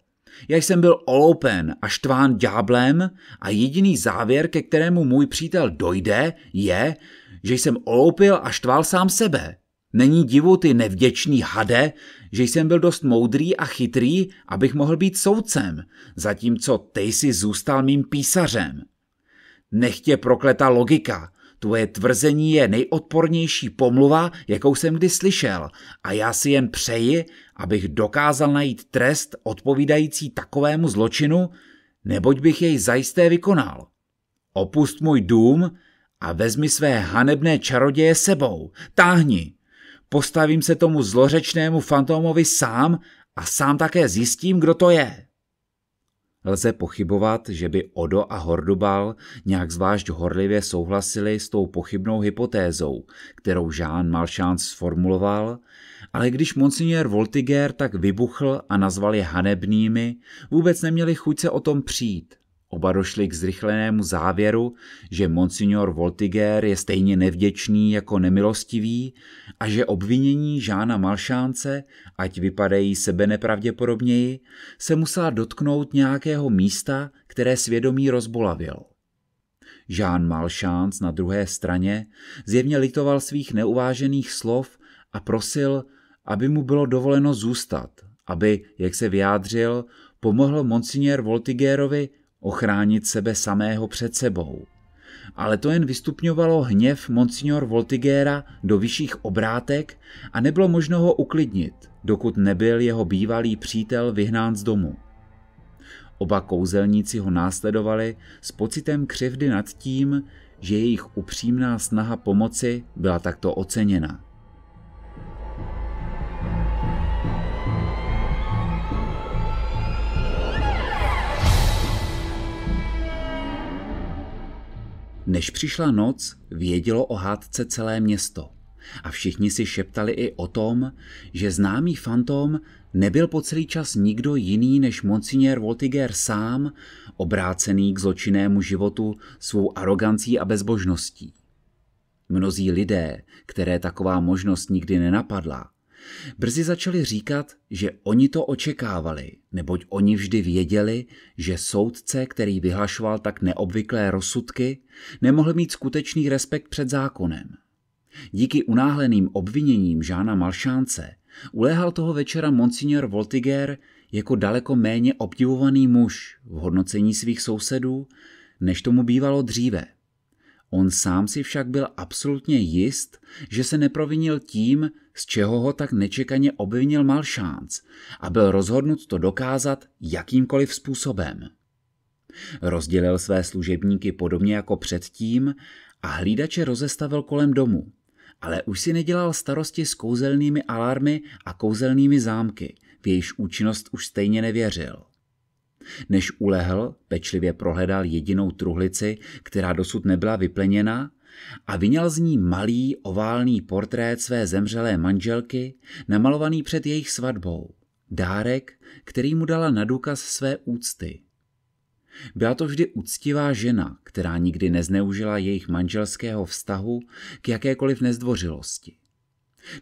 Já jsem byl oloupen a štván dňáblem a jediný závěr, ke kterému můj přítel dojde, je, že jsem oloupil a štval sám sebe. Není divu, ty nevděčný hade, že jsem byl dost moudrý a chytrý, abych mohl být soudcem, zatímco ty jsi zůstal mým písařem. Nechtě prokletá logika, Tvoje tvrzení je nejodpornější pomluva, jakou jsem kdy slyšel, a já si jen přeji, abych dokázal najít trest odpovídající takovému zločinu, neboť bych jej zajisté vykonal. Opust můj dům a vezmi své hanebné čaroděje sebou. Táhni! Postavím se tomu zlořečnému fantomovi sám a sám také zjistím, kdo to je. Lze pochybovat, že by Odo a Hordubal nějak zvlášť horlivě souhlasili s tou pochybnou hypotézou, kterou Jean Malchance sformuloval, ale když monsignor Voltiger tak vybuchl a nazval je hanebnými, vůbec neměli chuť se o tom přijít. Oba došli k zrychlenému závěru, že monsignor Voltiger je stejně nevděčný jako nemilostivý a že obvinění Žána Malšánce, ať vypadají sebe nepravděpodobněji, se musela dotknout nějakého místa, které svědomí rozbolavil. Žán Malšánc na druhé straně zjevně litoval svých neuvážených slov a prosil, aby mu bylo dovoleno zůstat, aby, jak se vyjádřil, pomohl monsignor Voltigerovi ochránit sebe samého před sebou. Ale to jen vystupňovalo hněv monsignor Voltigera do vyšších obrátek a nebylo možno ho uklidnit, dokud nebyl jeho bývalý přítel vyhnán z domu. Oba kouzelníci ho následovali s pocitem křivdy nad tím, že jejich upřímná snaha pomoci byla takto oceněna. Než přišla noc, vědělo o hádce celé město. A všichni si šeptali i o tom, že známý fantom nebyl po celý čas nikdo jiný než Monsignor Voltiger sám, obrácený k zločinnému životu svou arogancí a bezbožností. Mnozí lidé, které taková možnost nikdy nenapadla, Brzy začali říkat, že oni to očekávali, neboť oni vždy věděli, že soudce, který vyhlašoval tak neobvyklé rozsudky, nemohl mít skutečný respekt před zákonem. Díky unáhleným obviněním Žána Malšánce uléhal toho večera monsignor Voltiger jako daleko méně obdivovaný muž v hodnocení svých sousedů, než tomu bývalo dříve. On sám si však byl absolutně jist, že se neprovinil tím, z čeho ho tak nečekaně obvinil malšánc, a byl rozhodnut to dokázat jakýmkoliv způsobem. Rozdělil své služebníky podobně jako předtím a hlídače rozestavil kolem domu, ale už si nedělal starosti s kouzelnými alarmy a kouzelnými zámky, v jejíž účinnost už stejně nevěřil. Než ulehl, pečlivě prohledal jedinou truhlici, která dosud nebyla vypleněna a vyněl z ní malý oválný portrét své zemřelé manželky, namalovaný před jejich svatbou. Dárek, který mu dala na důkaz své úcty. Byla to vždy úctivá žena, která nikdy nezneužila jejich manželského vztahu k jakékoliv nezdvořilosti.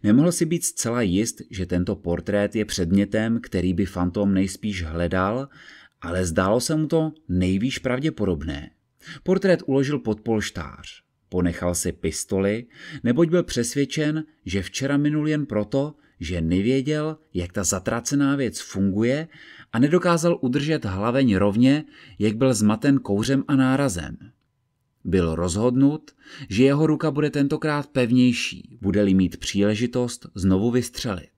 Nemohl si být zcela jist, že tento portrét je předmětem, který by fantom nejspíš hledal, ale zdálo se mu to nejvýš pravděpodobné. Portrét uložil pod polštář. Ponechal si pistoli, neboť byl přesvědčen, že včera minul jen proto, že nevěděl, jak ta zatracená věc funguje a nedokázal udržet hlaveň rovně, jak byl zmaten kouřem a nárazem. Byl rozhodnut, že jeho ruka bude tentokrát pevnější, bude-li mít příležitost znovu vystřelit.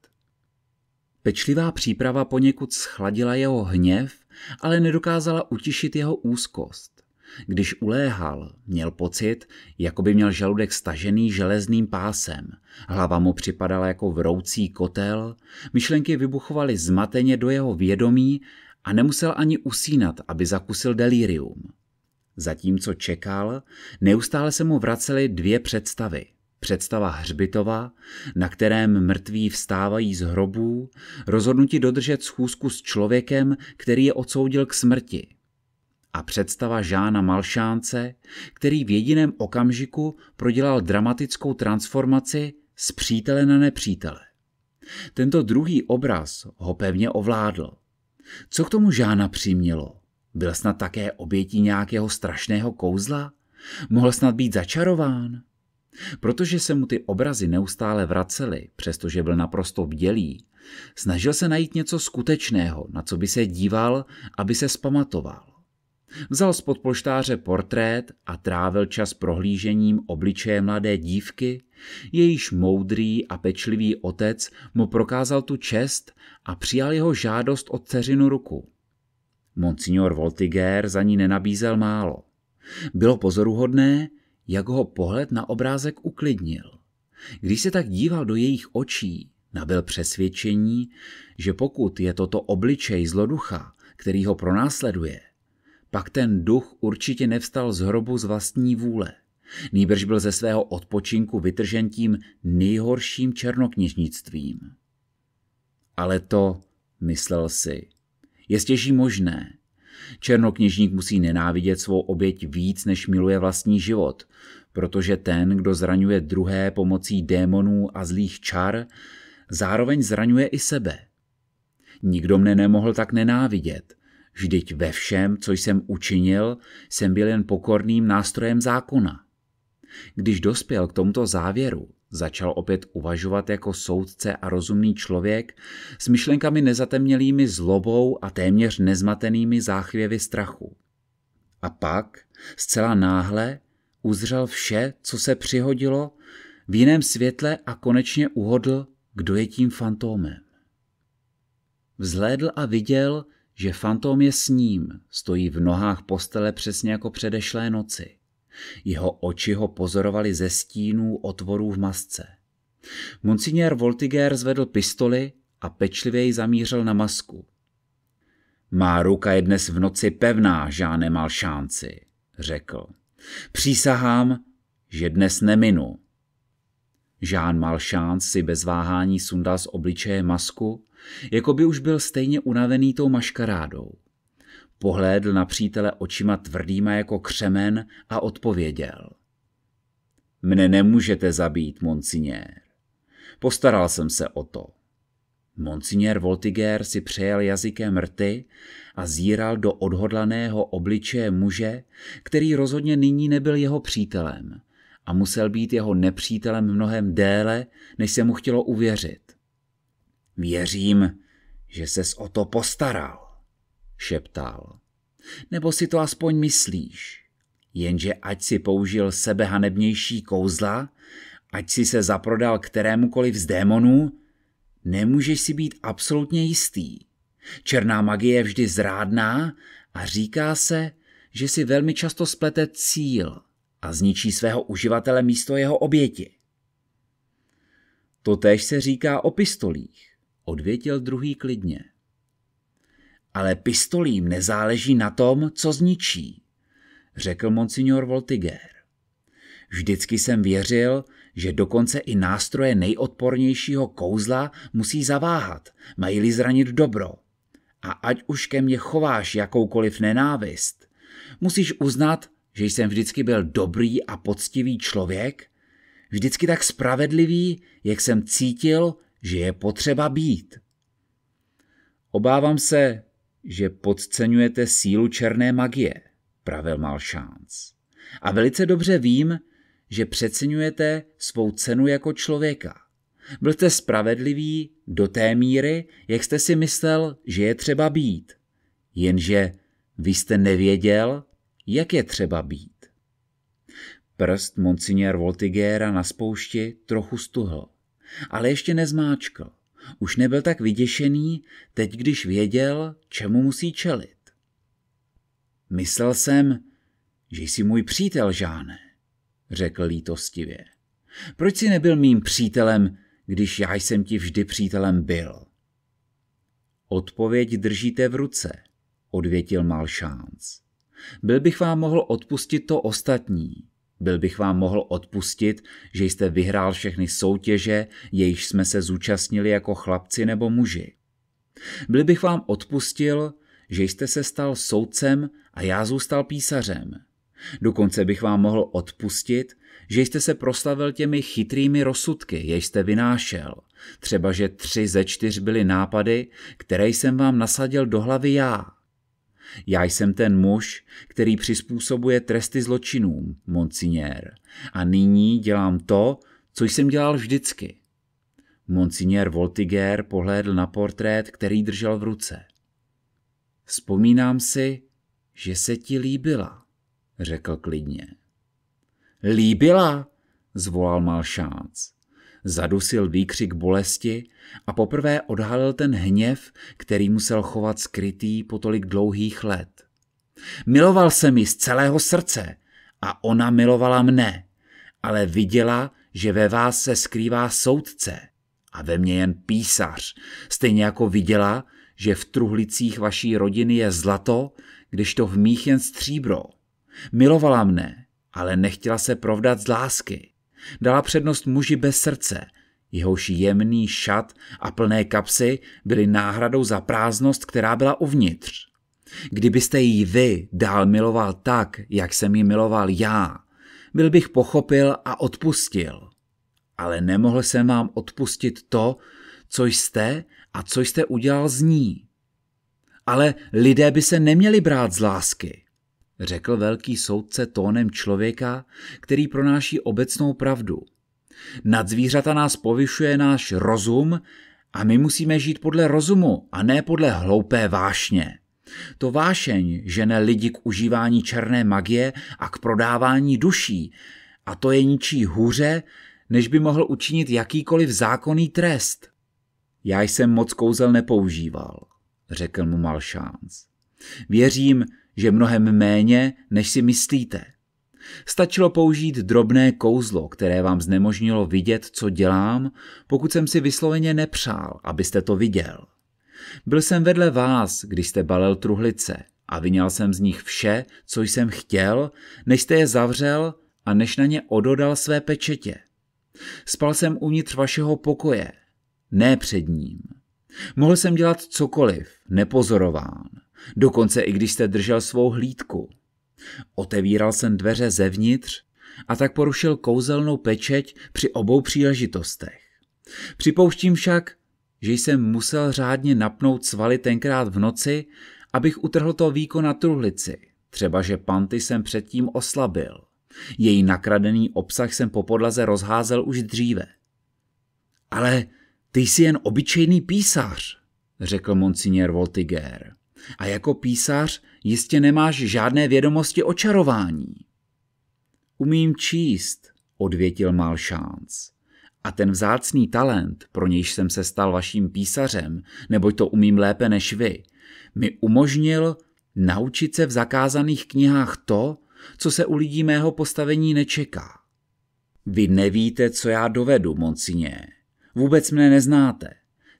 Pečlivá příprava poněkud schladila jeho hněv, ale nedokázala utišit jeho úzkost. Když uléhal, měl pocit, jako by měl žaludek stažený železným pásem. Hlava mu připadala jako vroucí kotel, myšlenky vybuchovaly zmateně do jeho vědomí a nemusel ani usínat, aby zakusil delirium. Zatímco čekal, neustále se mu vracely dvě představy – Představa hřbitova, na kterém mrtví vstávají z hrobů, rozhodnutí dodržet schůzku s člověkem, který je odsoudil k smrti a představa Žána Malšánce, který v jediném okamžiku prodělal dramatickou transformaci z přítele na nepřítele. Tento druhý obraz ho pevně ovládl. Co k tomu Žána přimělo? Byl snad také obětí nějakého strašného kouzla? Mohl snad být začarován? Protože se mu ty obrazy neustále vracely, přestože byl naprosto bdělý, snažil se najít něco skutečného, na co by se díval, aby se spamatoval. Vzal z polštáře portrét a trávil čas prohlížením obličeje mladé dívky, jejíž moudrý a pečlivý otec mu prokázal tu čest a přijal jeho žádost o dceřinu ruku. Monsignor Voltiger za ní nenabízel málo. Bylo pozoruhodné, jak ho pohled na obrázek uklidnil. Když se tak díval do jejich očí, nabyl přesvědčení, že pokud je toto obličej zloducha, který ho pronásleduje, pak ten duch určitě nevstal z hrobu z vlastní vůle. Nýbrž byl ze svého odpočinku vytržen tím nejhorším černokněžnictvím. Ale to, myslel si, je stěží možné. Černokněžník musí nenávidět svou oběť víc, než miluje vlastní život, protože ten, kdo zraňuje druhé pomocí démonů a zlých čar, zároveň zraňuje i sebe. Nikdo mne nemohl tak nenávidět, Vždyť ve všem, co jsem učinil, jsem byl jen pokorným nástrojem zákona. Když dospěl k tomuto závěru, začal opět uvažovat jako soudce a rozumný člověk s myšlenkami nezatemnělými zlobou a téměř nezmatenými záchvěvy strachu. A pak, zcela náhle, uzřel vše, co se přihodilo, v jiném světle a konečně uhodl, kdo je tím fantómem. Vzhlédl a viděl, že fantom je s ním, stojí v nohách postele přesně jako předešlé noci. Jeho oči ho pozorovali ze stínů otvorů v masce. Monsignor Voltiger zvedl pistoli a pečlivě ji zamířil na masku. Má ruka je dnes v noci pevná, žádné mal šanci, řekl. Přísahám, že dnes neminu. Žán Malšánc si bez váhání sundal z obličeje masku jako by už byl stejně unavený tou maškarádou. Pohlédl na přítele očima tvrdýma jako křemen a odpověděl. Mne nemůžete zabít, monsignér. Postaral jsem se o to. Monsignér Voltiger si přejel jazykem rty a zíral do odhodlaného obličeje muže, který rozhodně nyní nebyl jeho přítelem a musel být jeho nepřítelem mnohem déle, než se mu chtělo uvěřit. Věřím, že ses o to postaral, šeptal. Nebo si to aspoň myslíš. Jenže ať si použil sebehanebnější kouzla, ať si se zaprodal kterémukoliv z démonů, nemůžeš si být absolutně jistý. Černá magie je vždy zrádná a říká se, že si velmi často splete cíl a zničí svého uživatele místo jeho oběti. Totež se říká o pistolích odvětil druhý klidně. Ale pistolím nezáleží na tom, co zničí, řekl monsignor Voltiger. Vždycky jsem věřil, že dokonce i nástroje nejodpornějšího kouzla musí zaváhat, mají-li zranit dobro. A ať už ke mně chováš jakoukoliv nenávist, musíš uznat, že jsem vždycky byl dobrý a poctivý člověk, vždycky tak spravedlivý, jak jsem cítil, že je potřeba být. Obávám se, že podceňujete sílu černé magie, pravil Malšánc. A velice dobře vím, že přeceňujete svou cenu jako člověka. Byl jste spravedlivý do té míry, jak jste si myslel, že je třeba být. Jenže vy jste nevěděl, jak je třeba být. Prst Monsignor Voltigera na spoušti trochu stuhl ale ještě nezmáčkl. Už nebyl tak vyděšený, teď když věděl, čemu musí čelit. Myslel jsem, že jsi můj přítel, Žáne, řekl lítostivě. Proč jsi nebyl mým přítelem, když já jsem ti vždy přítelem byl? Odpověď držíte v ruce, odvětil malšánc. Byl bych vám mohl odpustit to ostatní, byl bych vám mohl odpustit, že jste vyhrál všechny soutěže, jejichž jsme se zúčastnili jako chlapci nebo muži. Byl bych vám odpustil, že jste se stal soudcem a já zůstal písařem. Dokonce bych vám mohl odpustit, že jste se proslavil těmi chytrými rozsudky, jež jste vynášel. Třeba, že tři ze čtyř byly nápady, které jsem vám nasadil do hlavy já. Já jsem ten muž, který přizpůsobuje tresty zločinům, monsignér, A nyní dělám to, co jsem dělal vždycky. Monsignér Voltiger pohlédl na portrét, který držel v ruce. Vzpomínám si, že se ti líbila, řekl klidně. Líbila? zvolal Malšánc. Zadusil výkřik bolesti a poprvé odhalil ten hněv, který musel chovat skrytý po tolik dlouhých let. Miloval jsem ji z celého srdce a ona milovala mne, ale viděla, že ve vás se skrývá soudce a ve mně jen písař, stejně jako viděla, že v truhlicích vaší rodiny je zlato, když to v mých jen stříbro. Milovala mne, ale nechtěla se provdat z lásky dala přednost muži bez srdce. Jehož jemný šat a plné kapsy byly náhradou za prázdnost, která byla uvnitř. Kdybyste ji vy dál miloval tak, jak jsem ji miloval já, byl bych pochopil a odpustil. Ale nemohl jsem vám odpustit to, co jste a co jste udělal z ní. Ale lidé by se neměli brát z lásky řekl velký soudce tónem člověka, který pronáší obecnou pravdu. Nad zvířata nás povyšuje náš rozum a my musíme žít podle rozumu a ne podle hloupé vášně. To vášeň žene lidi k užívání černé magie a k prodávání duší a to je ničí hůře, než by mohl učinit jakýkoliv zákonný trest. Já jsem moc kouzel nepoužíval, řekl mu Malšánc. Věřím, že mnohem méně, než si myslíte. Stačilo použít drobné kouzlo, které vám znemožnilo vidět, co dělám, pokud jsem si vysloveně nepřál, abyste to viděl. Byl jsem vedle vás, když jste balel truhlice a vyňal jsem z nich vše, co jsem chtěl, než jste je zavřel a než na ně ododal své pečetě. Spal jsem uvnitř vašeho pokoje, ne před ním. Mohl jsem dělat cokoliv, nepozorován. Dokonce i když jste držel svou hlídku. Otevíral jsem dveře zevnitř a tak porušil kouzelnou pečeť při obou příležitostech. Připouštím však, že jsem musel řádně napnout svaly tenkrát v noci, abych utrhl to víko na truhlici. Třeba, že panty jsem předtím oslabil. Její nakradený obsah jsem po podlaze rozházel už dříve. Ale ty jsi jen obyčejný písař, řekl monsignor Voltiger a jako písař jistě nemáš žádné vědomosti o čarování. Umím číst, odvětil malšánc. A ten vzácný talent, pro nějž jsem se stal vaším písařem, neboť to umím lépe než vy, mi umožnil naučit se v zakázaných knihách to, co se u lidí mého postavení nečeká. Vy nevíte, co já dovedu, Monsině. Vůbec mne neznáte.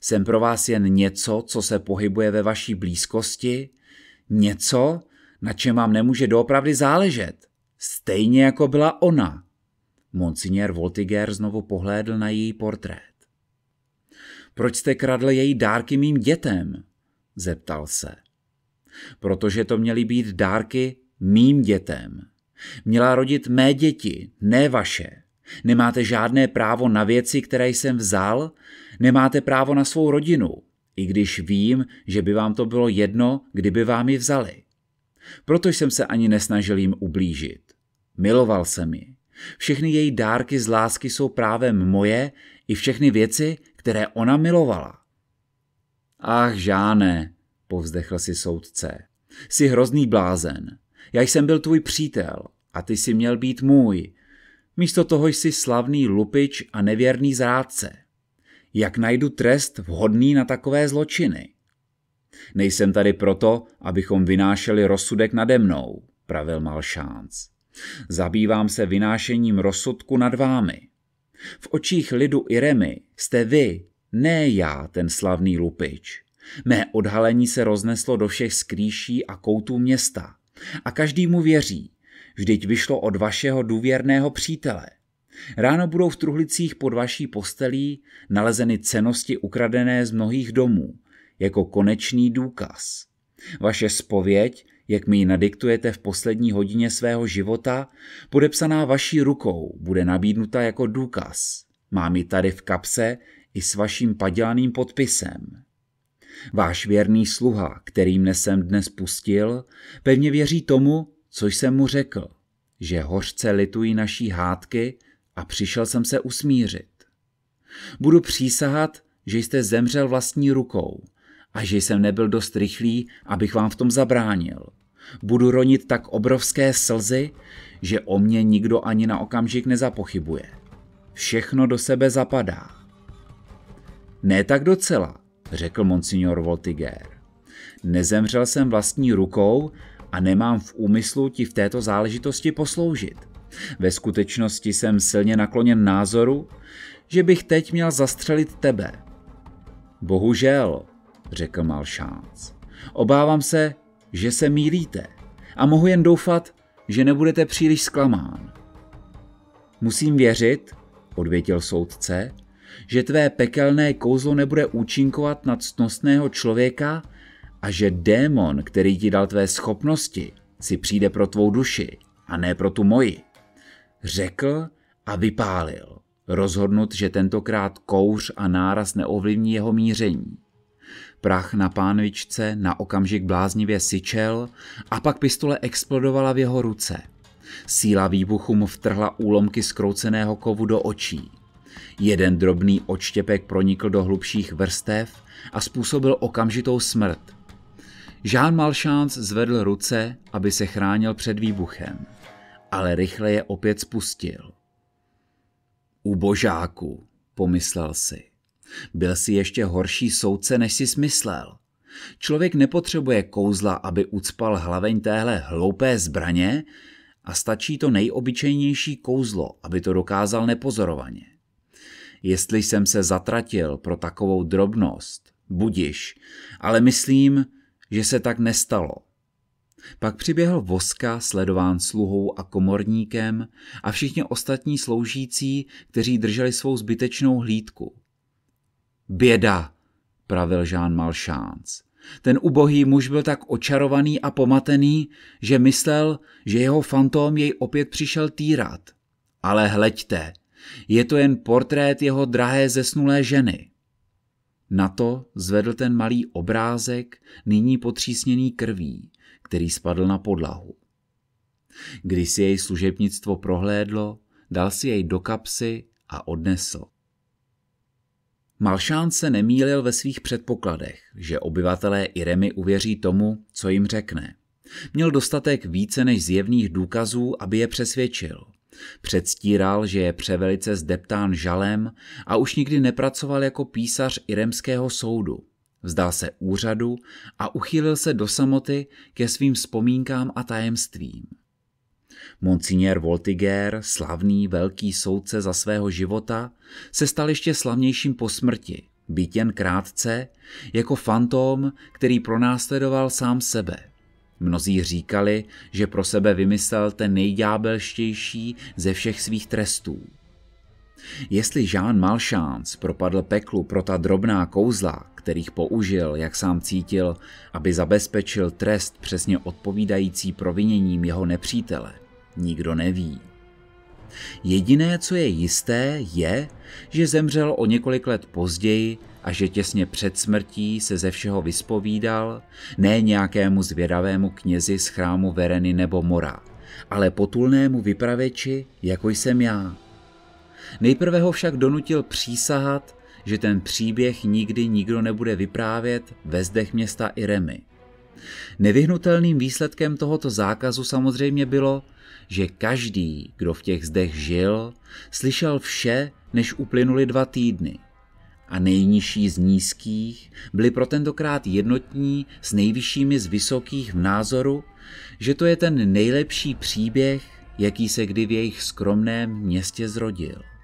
Jsem pro vás jen něco, co se pohybuje ve vaší blízkosti, něco, na čem vám nemůže doopravdy záležet, stejně jako byla ona. Monsignor Voltiger znovu pohlédl na její portrét. Proč jste kradl její dárky mým dětem? zeptal se. Protože to měly být dárky mým dětem. Měla rodit mé děti, ne vaše. Nemáte žádné právo na věci, které jsem vzal, Nemáte právo na svou rodinu, i když vím, že by vám to bylo jedno, kdyby vám ji vzali. Proto jsem se ani nesnažil jim ublížit. Miloval jsem ji. Všechny její dárky z lásky jsou právem moje i všechny věci, které ona milovala. Ach, žáne, povzdechl si soudce. Jsi hrozný blázen. Já jsem byl tvůj přítel a ty jsi měl být můj. Místo toho jsi slavný lupič a nevěrný zrádce jak najdu trest vhodný na takové zločiny. Nejsem tady proto, abychom vynášeli rozsudek nade mnou, pravil malšánc. Zabývám se vynášením rozsudku nad vámi. V očích lidu Iremy jste vy, ne já, ten slavný lupič. Mé odhalení se rozneslo do všech skrýší a koutů města. A každý mu věří, vždyť vyšlo od vašeho důvěrného přítele. Ráno budou v truhlicích pod vaší postelí nalezeny cenosti ukradené z mnohých domů, jako konečný důkaz. Vaše spověď, jak mi ji nadiktujete v poslední hodině svého života, podepsaná vaší rukou, bude nabídnuta jako důkaz. Mám ji tady v kapse i s vaším padělaným podpisem. Váš věrný sluha, který mne dnes pustil, pevně věří tomu, co jsem mu řekl, že hořce litují naší hádky a přišel jsem se usmířit. Budu přísahat, že jste zemřel vlastní rukou a že jsem nebyl dost rychlý, abych vám v tom zabránil. Budu ronit tak obrovské slzy, že o mě nikdo ani na okamžik nezapochybuje. Všechno do sebe zapadá. Ne tak docela, řekl monsignor Voltiger. Nezemřel jsem vlastní rukou a nemám v úmyslu ti v této záležitosti posloužit. Ve skutečnosti jsem silně nakloněn názoru, že bych teď měl zastřelit tebe. Bohužel, řekl Malšánc, Obávám se, že se mílíte a mohu jen doufat, že nebudete příliš zklamán. Musím věřit, odvětil soudce, že tvé pekelné kouzlo nebude účinkovat na ctnostného člověka a že démon, který ti dal tvé schopnosti, si přijde pro tvou duši a ne pro tu moji. Řekl a vypálil, rozhodnut, že tentokrát kouř a náraz neovlivní jeho míření. Prach na pánvičce na okamžik bláznivě syčel a pak pistole explodovala v jeho ruce. Síla výbuchu mu vtrhla úlomky zkrouceného kovu do očí. Jeden drobný odštěpek pronikl do hlubších vrstev a způsobil okamžitou smrt. Jean Malchance zvedl ruce, aby se chránil před výbuchem ale rychle je opět spustil. U božáku, pomyslel si. Byl si ještě horší soudce, než si smyslel. Člověk nepotřebuje kouzla, aby ucpal hlaveň téhle hloupé zbraně a stačí to nejobyčejnější kouzlo, aby to dokázal nepozorovaně. Jestli jsem se zatratil pro takovou drobnost, budiš, ale myslím, že se tak nestalo. Pak přiběhl voska, sledován sluhou a komorníkem a všichni ostatní sloužící, kteří drželi svou zbytečnou hlídku. Běda, pravil Jean Malchance. Ten ubohý muž byl tak očarovaný a pomatený, že myslel, že jeho fantom jej opět přišel týrat. Ale hleďte, je to jen portrét jeho drahé zesnulé ženy. Na to zvedl ten malý obrázek, nyní potřísněný krví který spadl na podlahu. Když si jej služebnictvo prohlédlo, dal si jej do kapsy a odnesl. Malšán se nemýlil ve svých předpokladech, že obyvatelé Iremy uvěří tomu, co jim řekne. Měl dostatek více než zjevných důkazů, aby je přesvědčil. Předstíral, že je převelice zdeptán žalem a už nikdy nepracoval jako písař iremského soudu. Vzdal se úřadu a uchýlil se do samoty ke svým vzpomínkám a tajemstvím. Monsignor Voltiger, slavný velký soudce za svého života, se stal ještě slavnějším po smrti, byť jen krátce, jako fantom, který pronásledoval sám sebe. Mnozí říkali, že pro sebe vymyslel ten nejďábelštější ze všech svých trestů – Jestli Jean Malchance propadl peklu pro ta drobná kouzla, kterých použil, jak sám cítil, aby zabezpečil trest přesně odpovídající proviněním jeho nepřítele, nikdo neví. Jediné, co je jisté, je, že zemřel o několik let později a že těsně před smrtí se ze všeho vyspovídal, ne nějakému zvědavému knězi z chrámu Vereny nebo Mora, ale potulnému vypraveči, jako jsem já, Nejprve ho však donutil přísahat, že ten příběh nikdy nikdo nebude vyprávět ve zdech města Iremy. Nevyhnutelným výsledkem tohoto zákazu samozřejmě bylo, že každý, kdo v těch zdech žil, slyšel vše, než uplynuly dva týdny. A nejnižší z nízkých byli pro tentokrát jednotní s nejvyššími z vysokých v názoru, že to je ten nejlepší příběh, jaký se kdy v jejich skromném městě zrodil.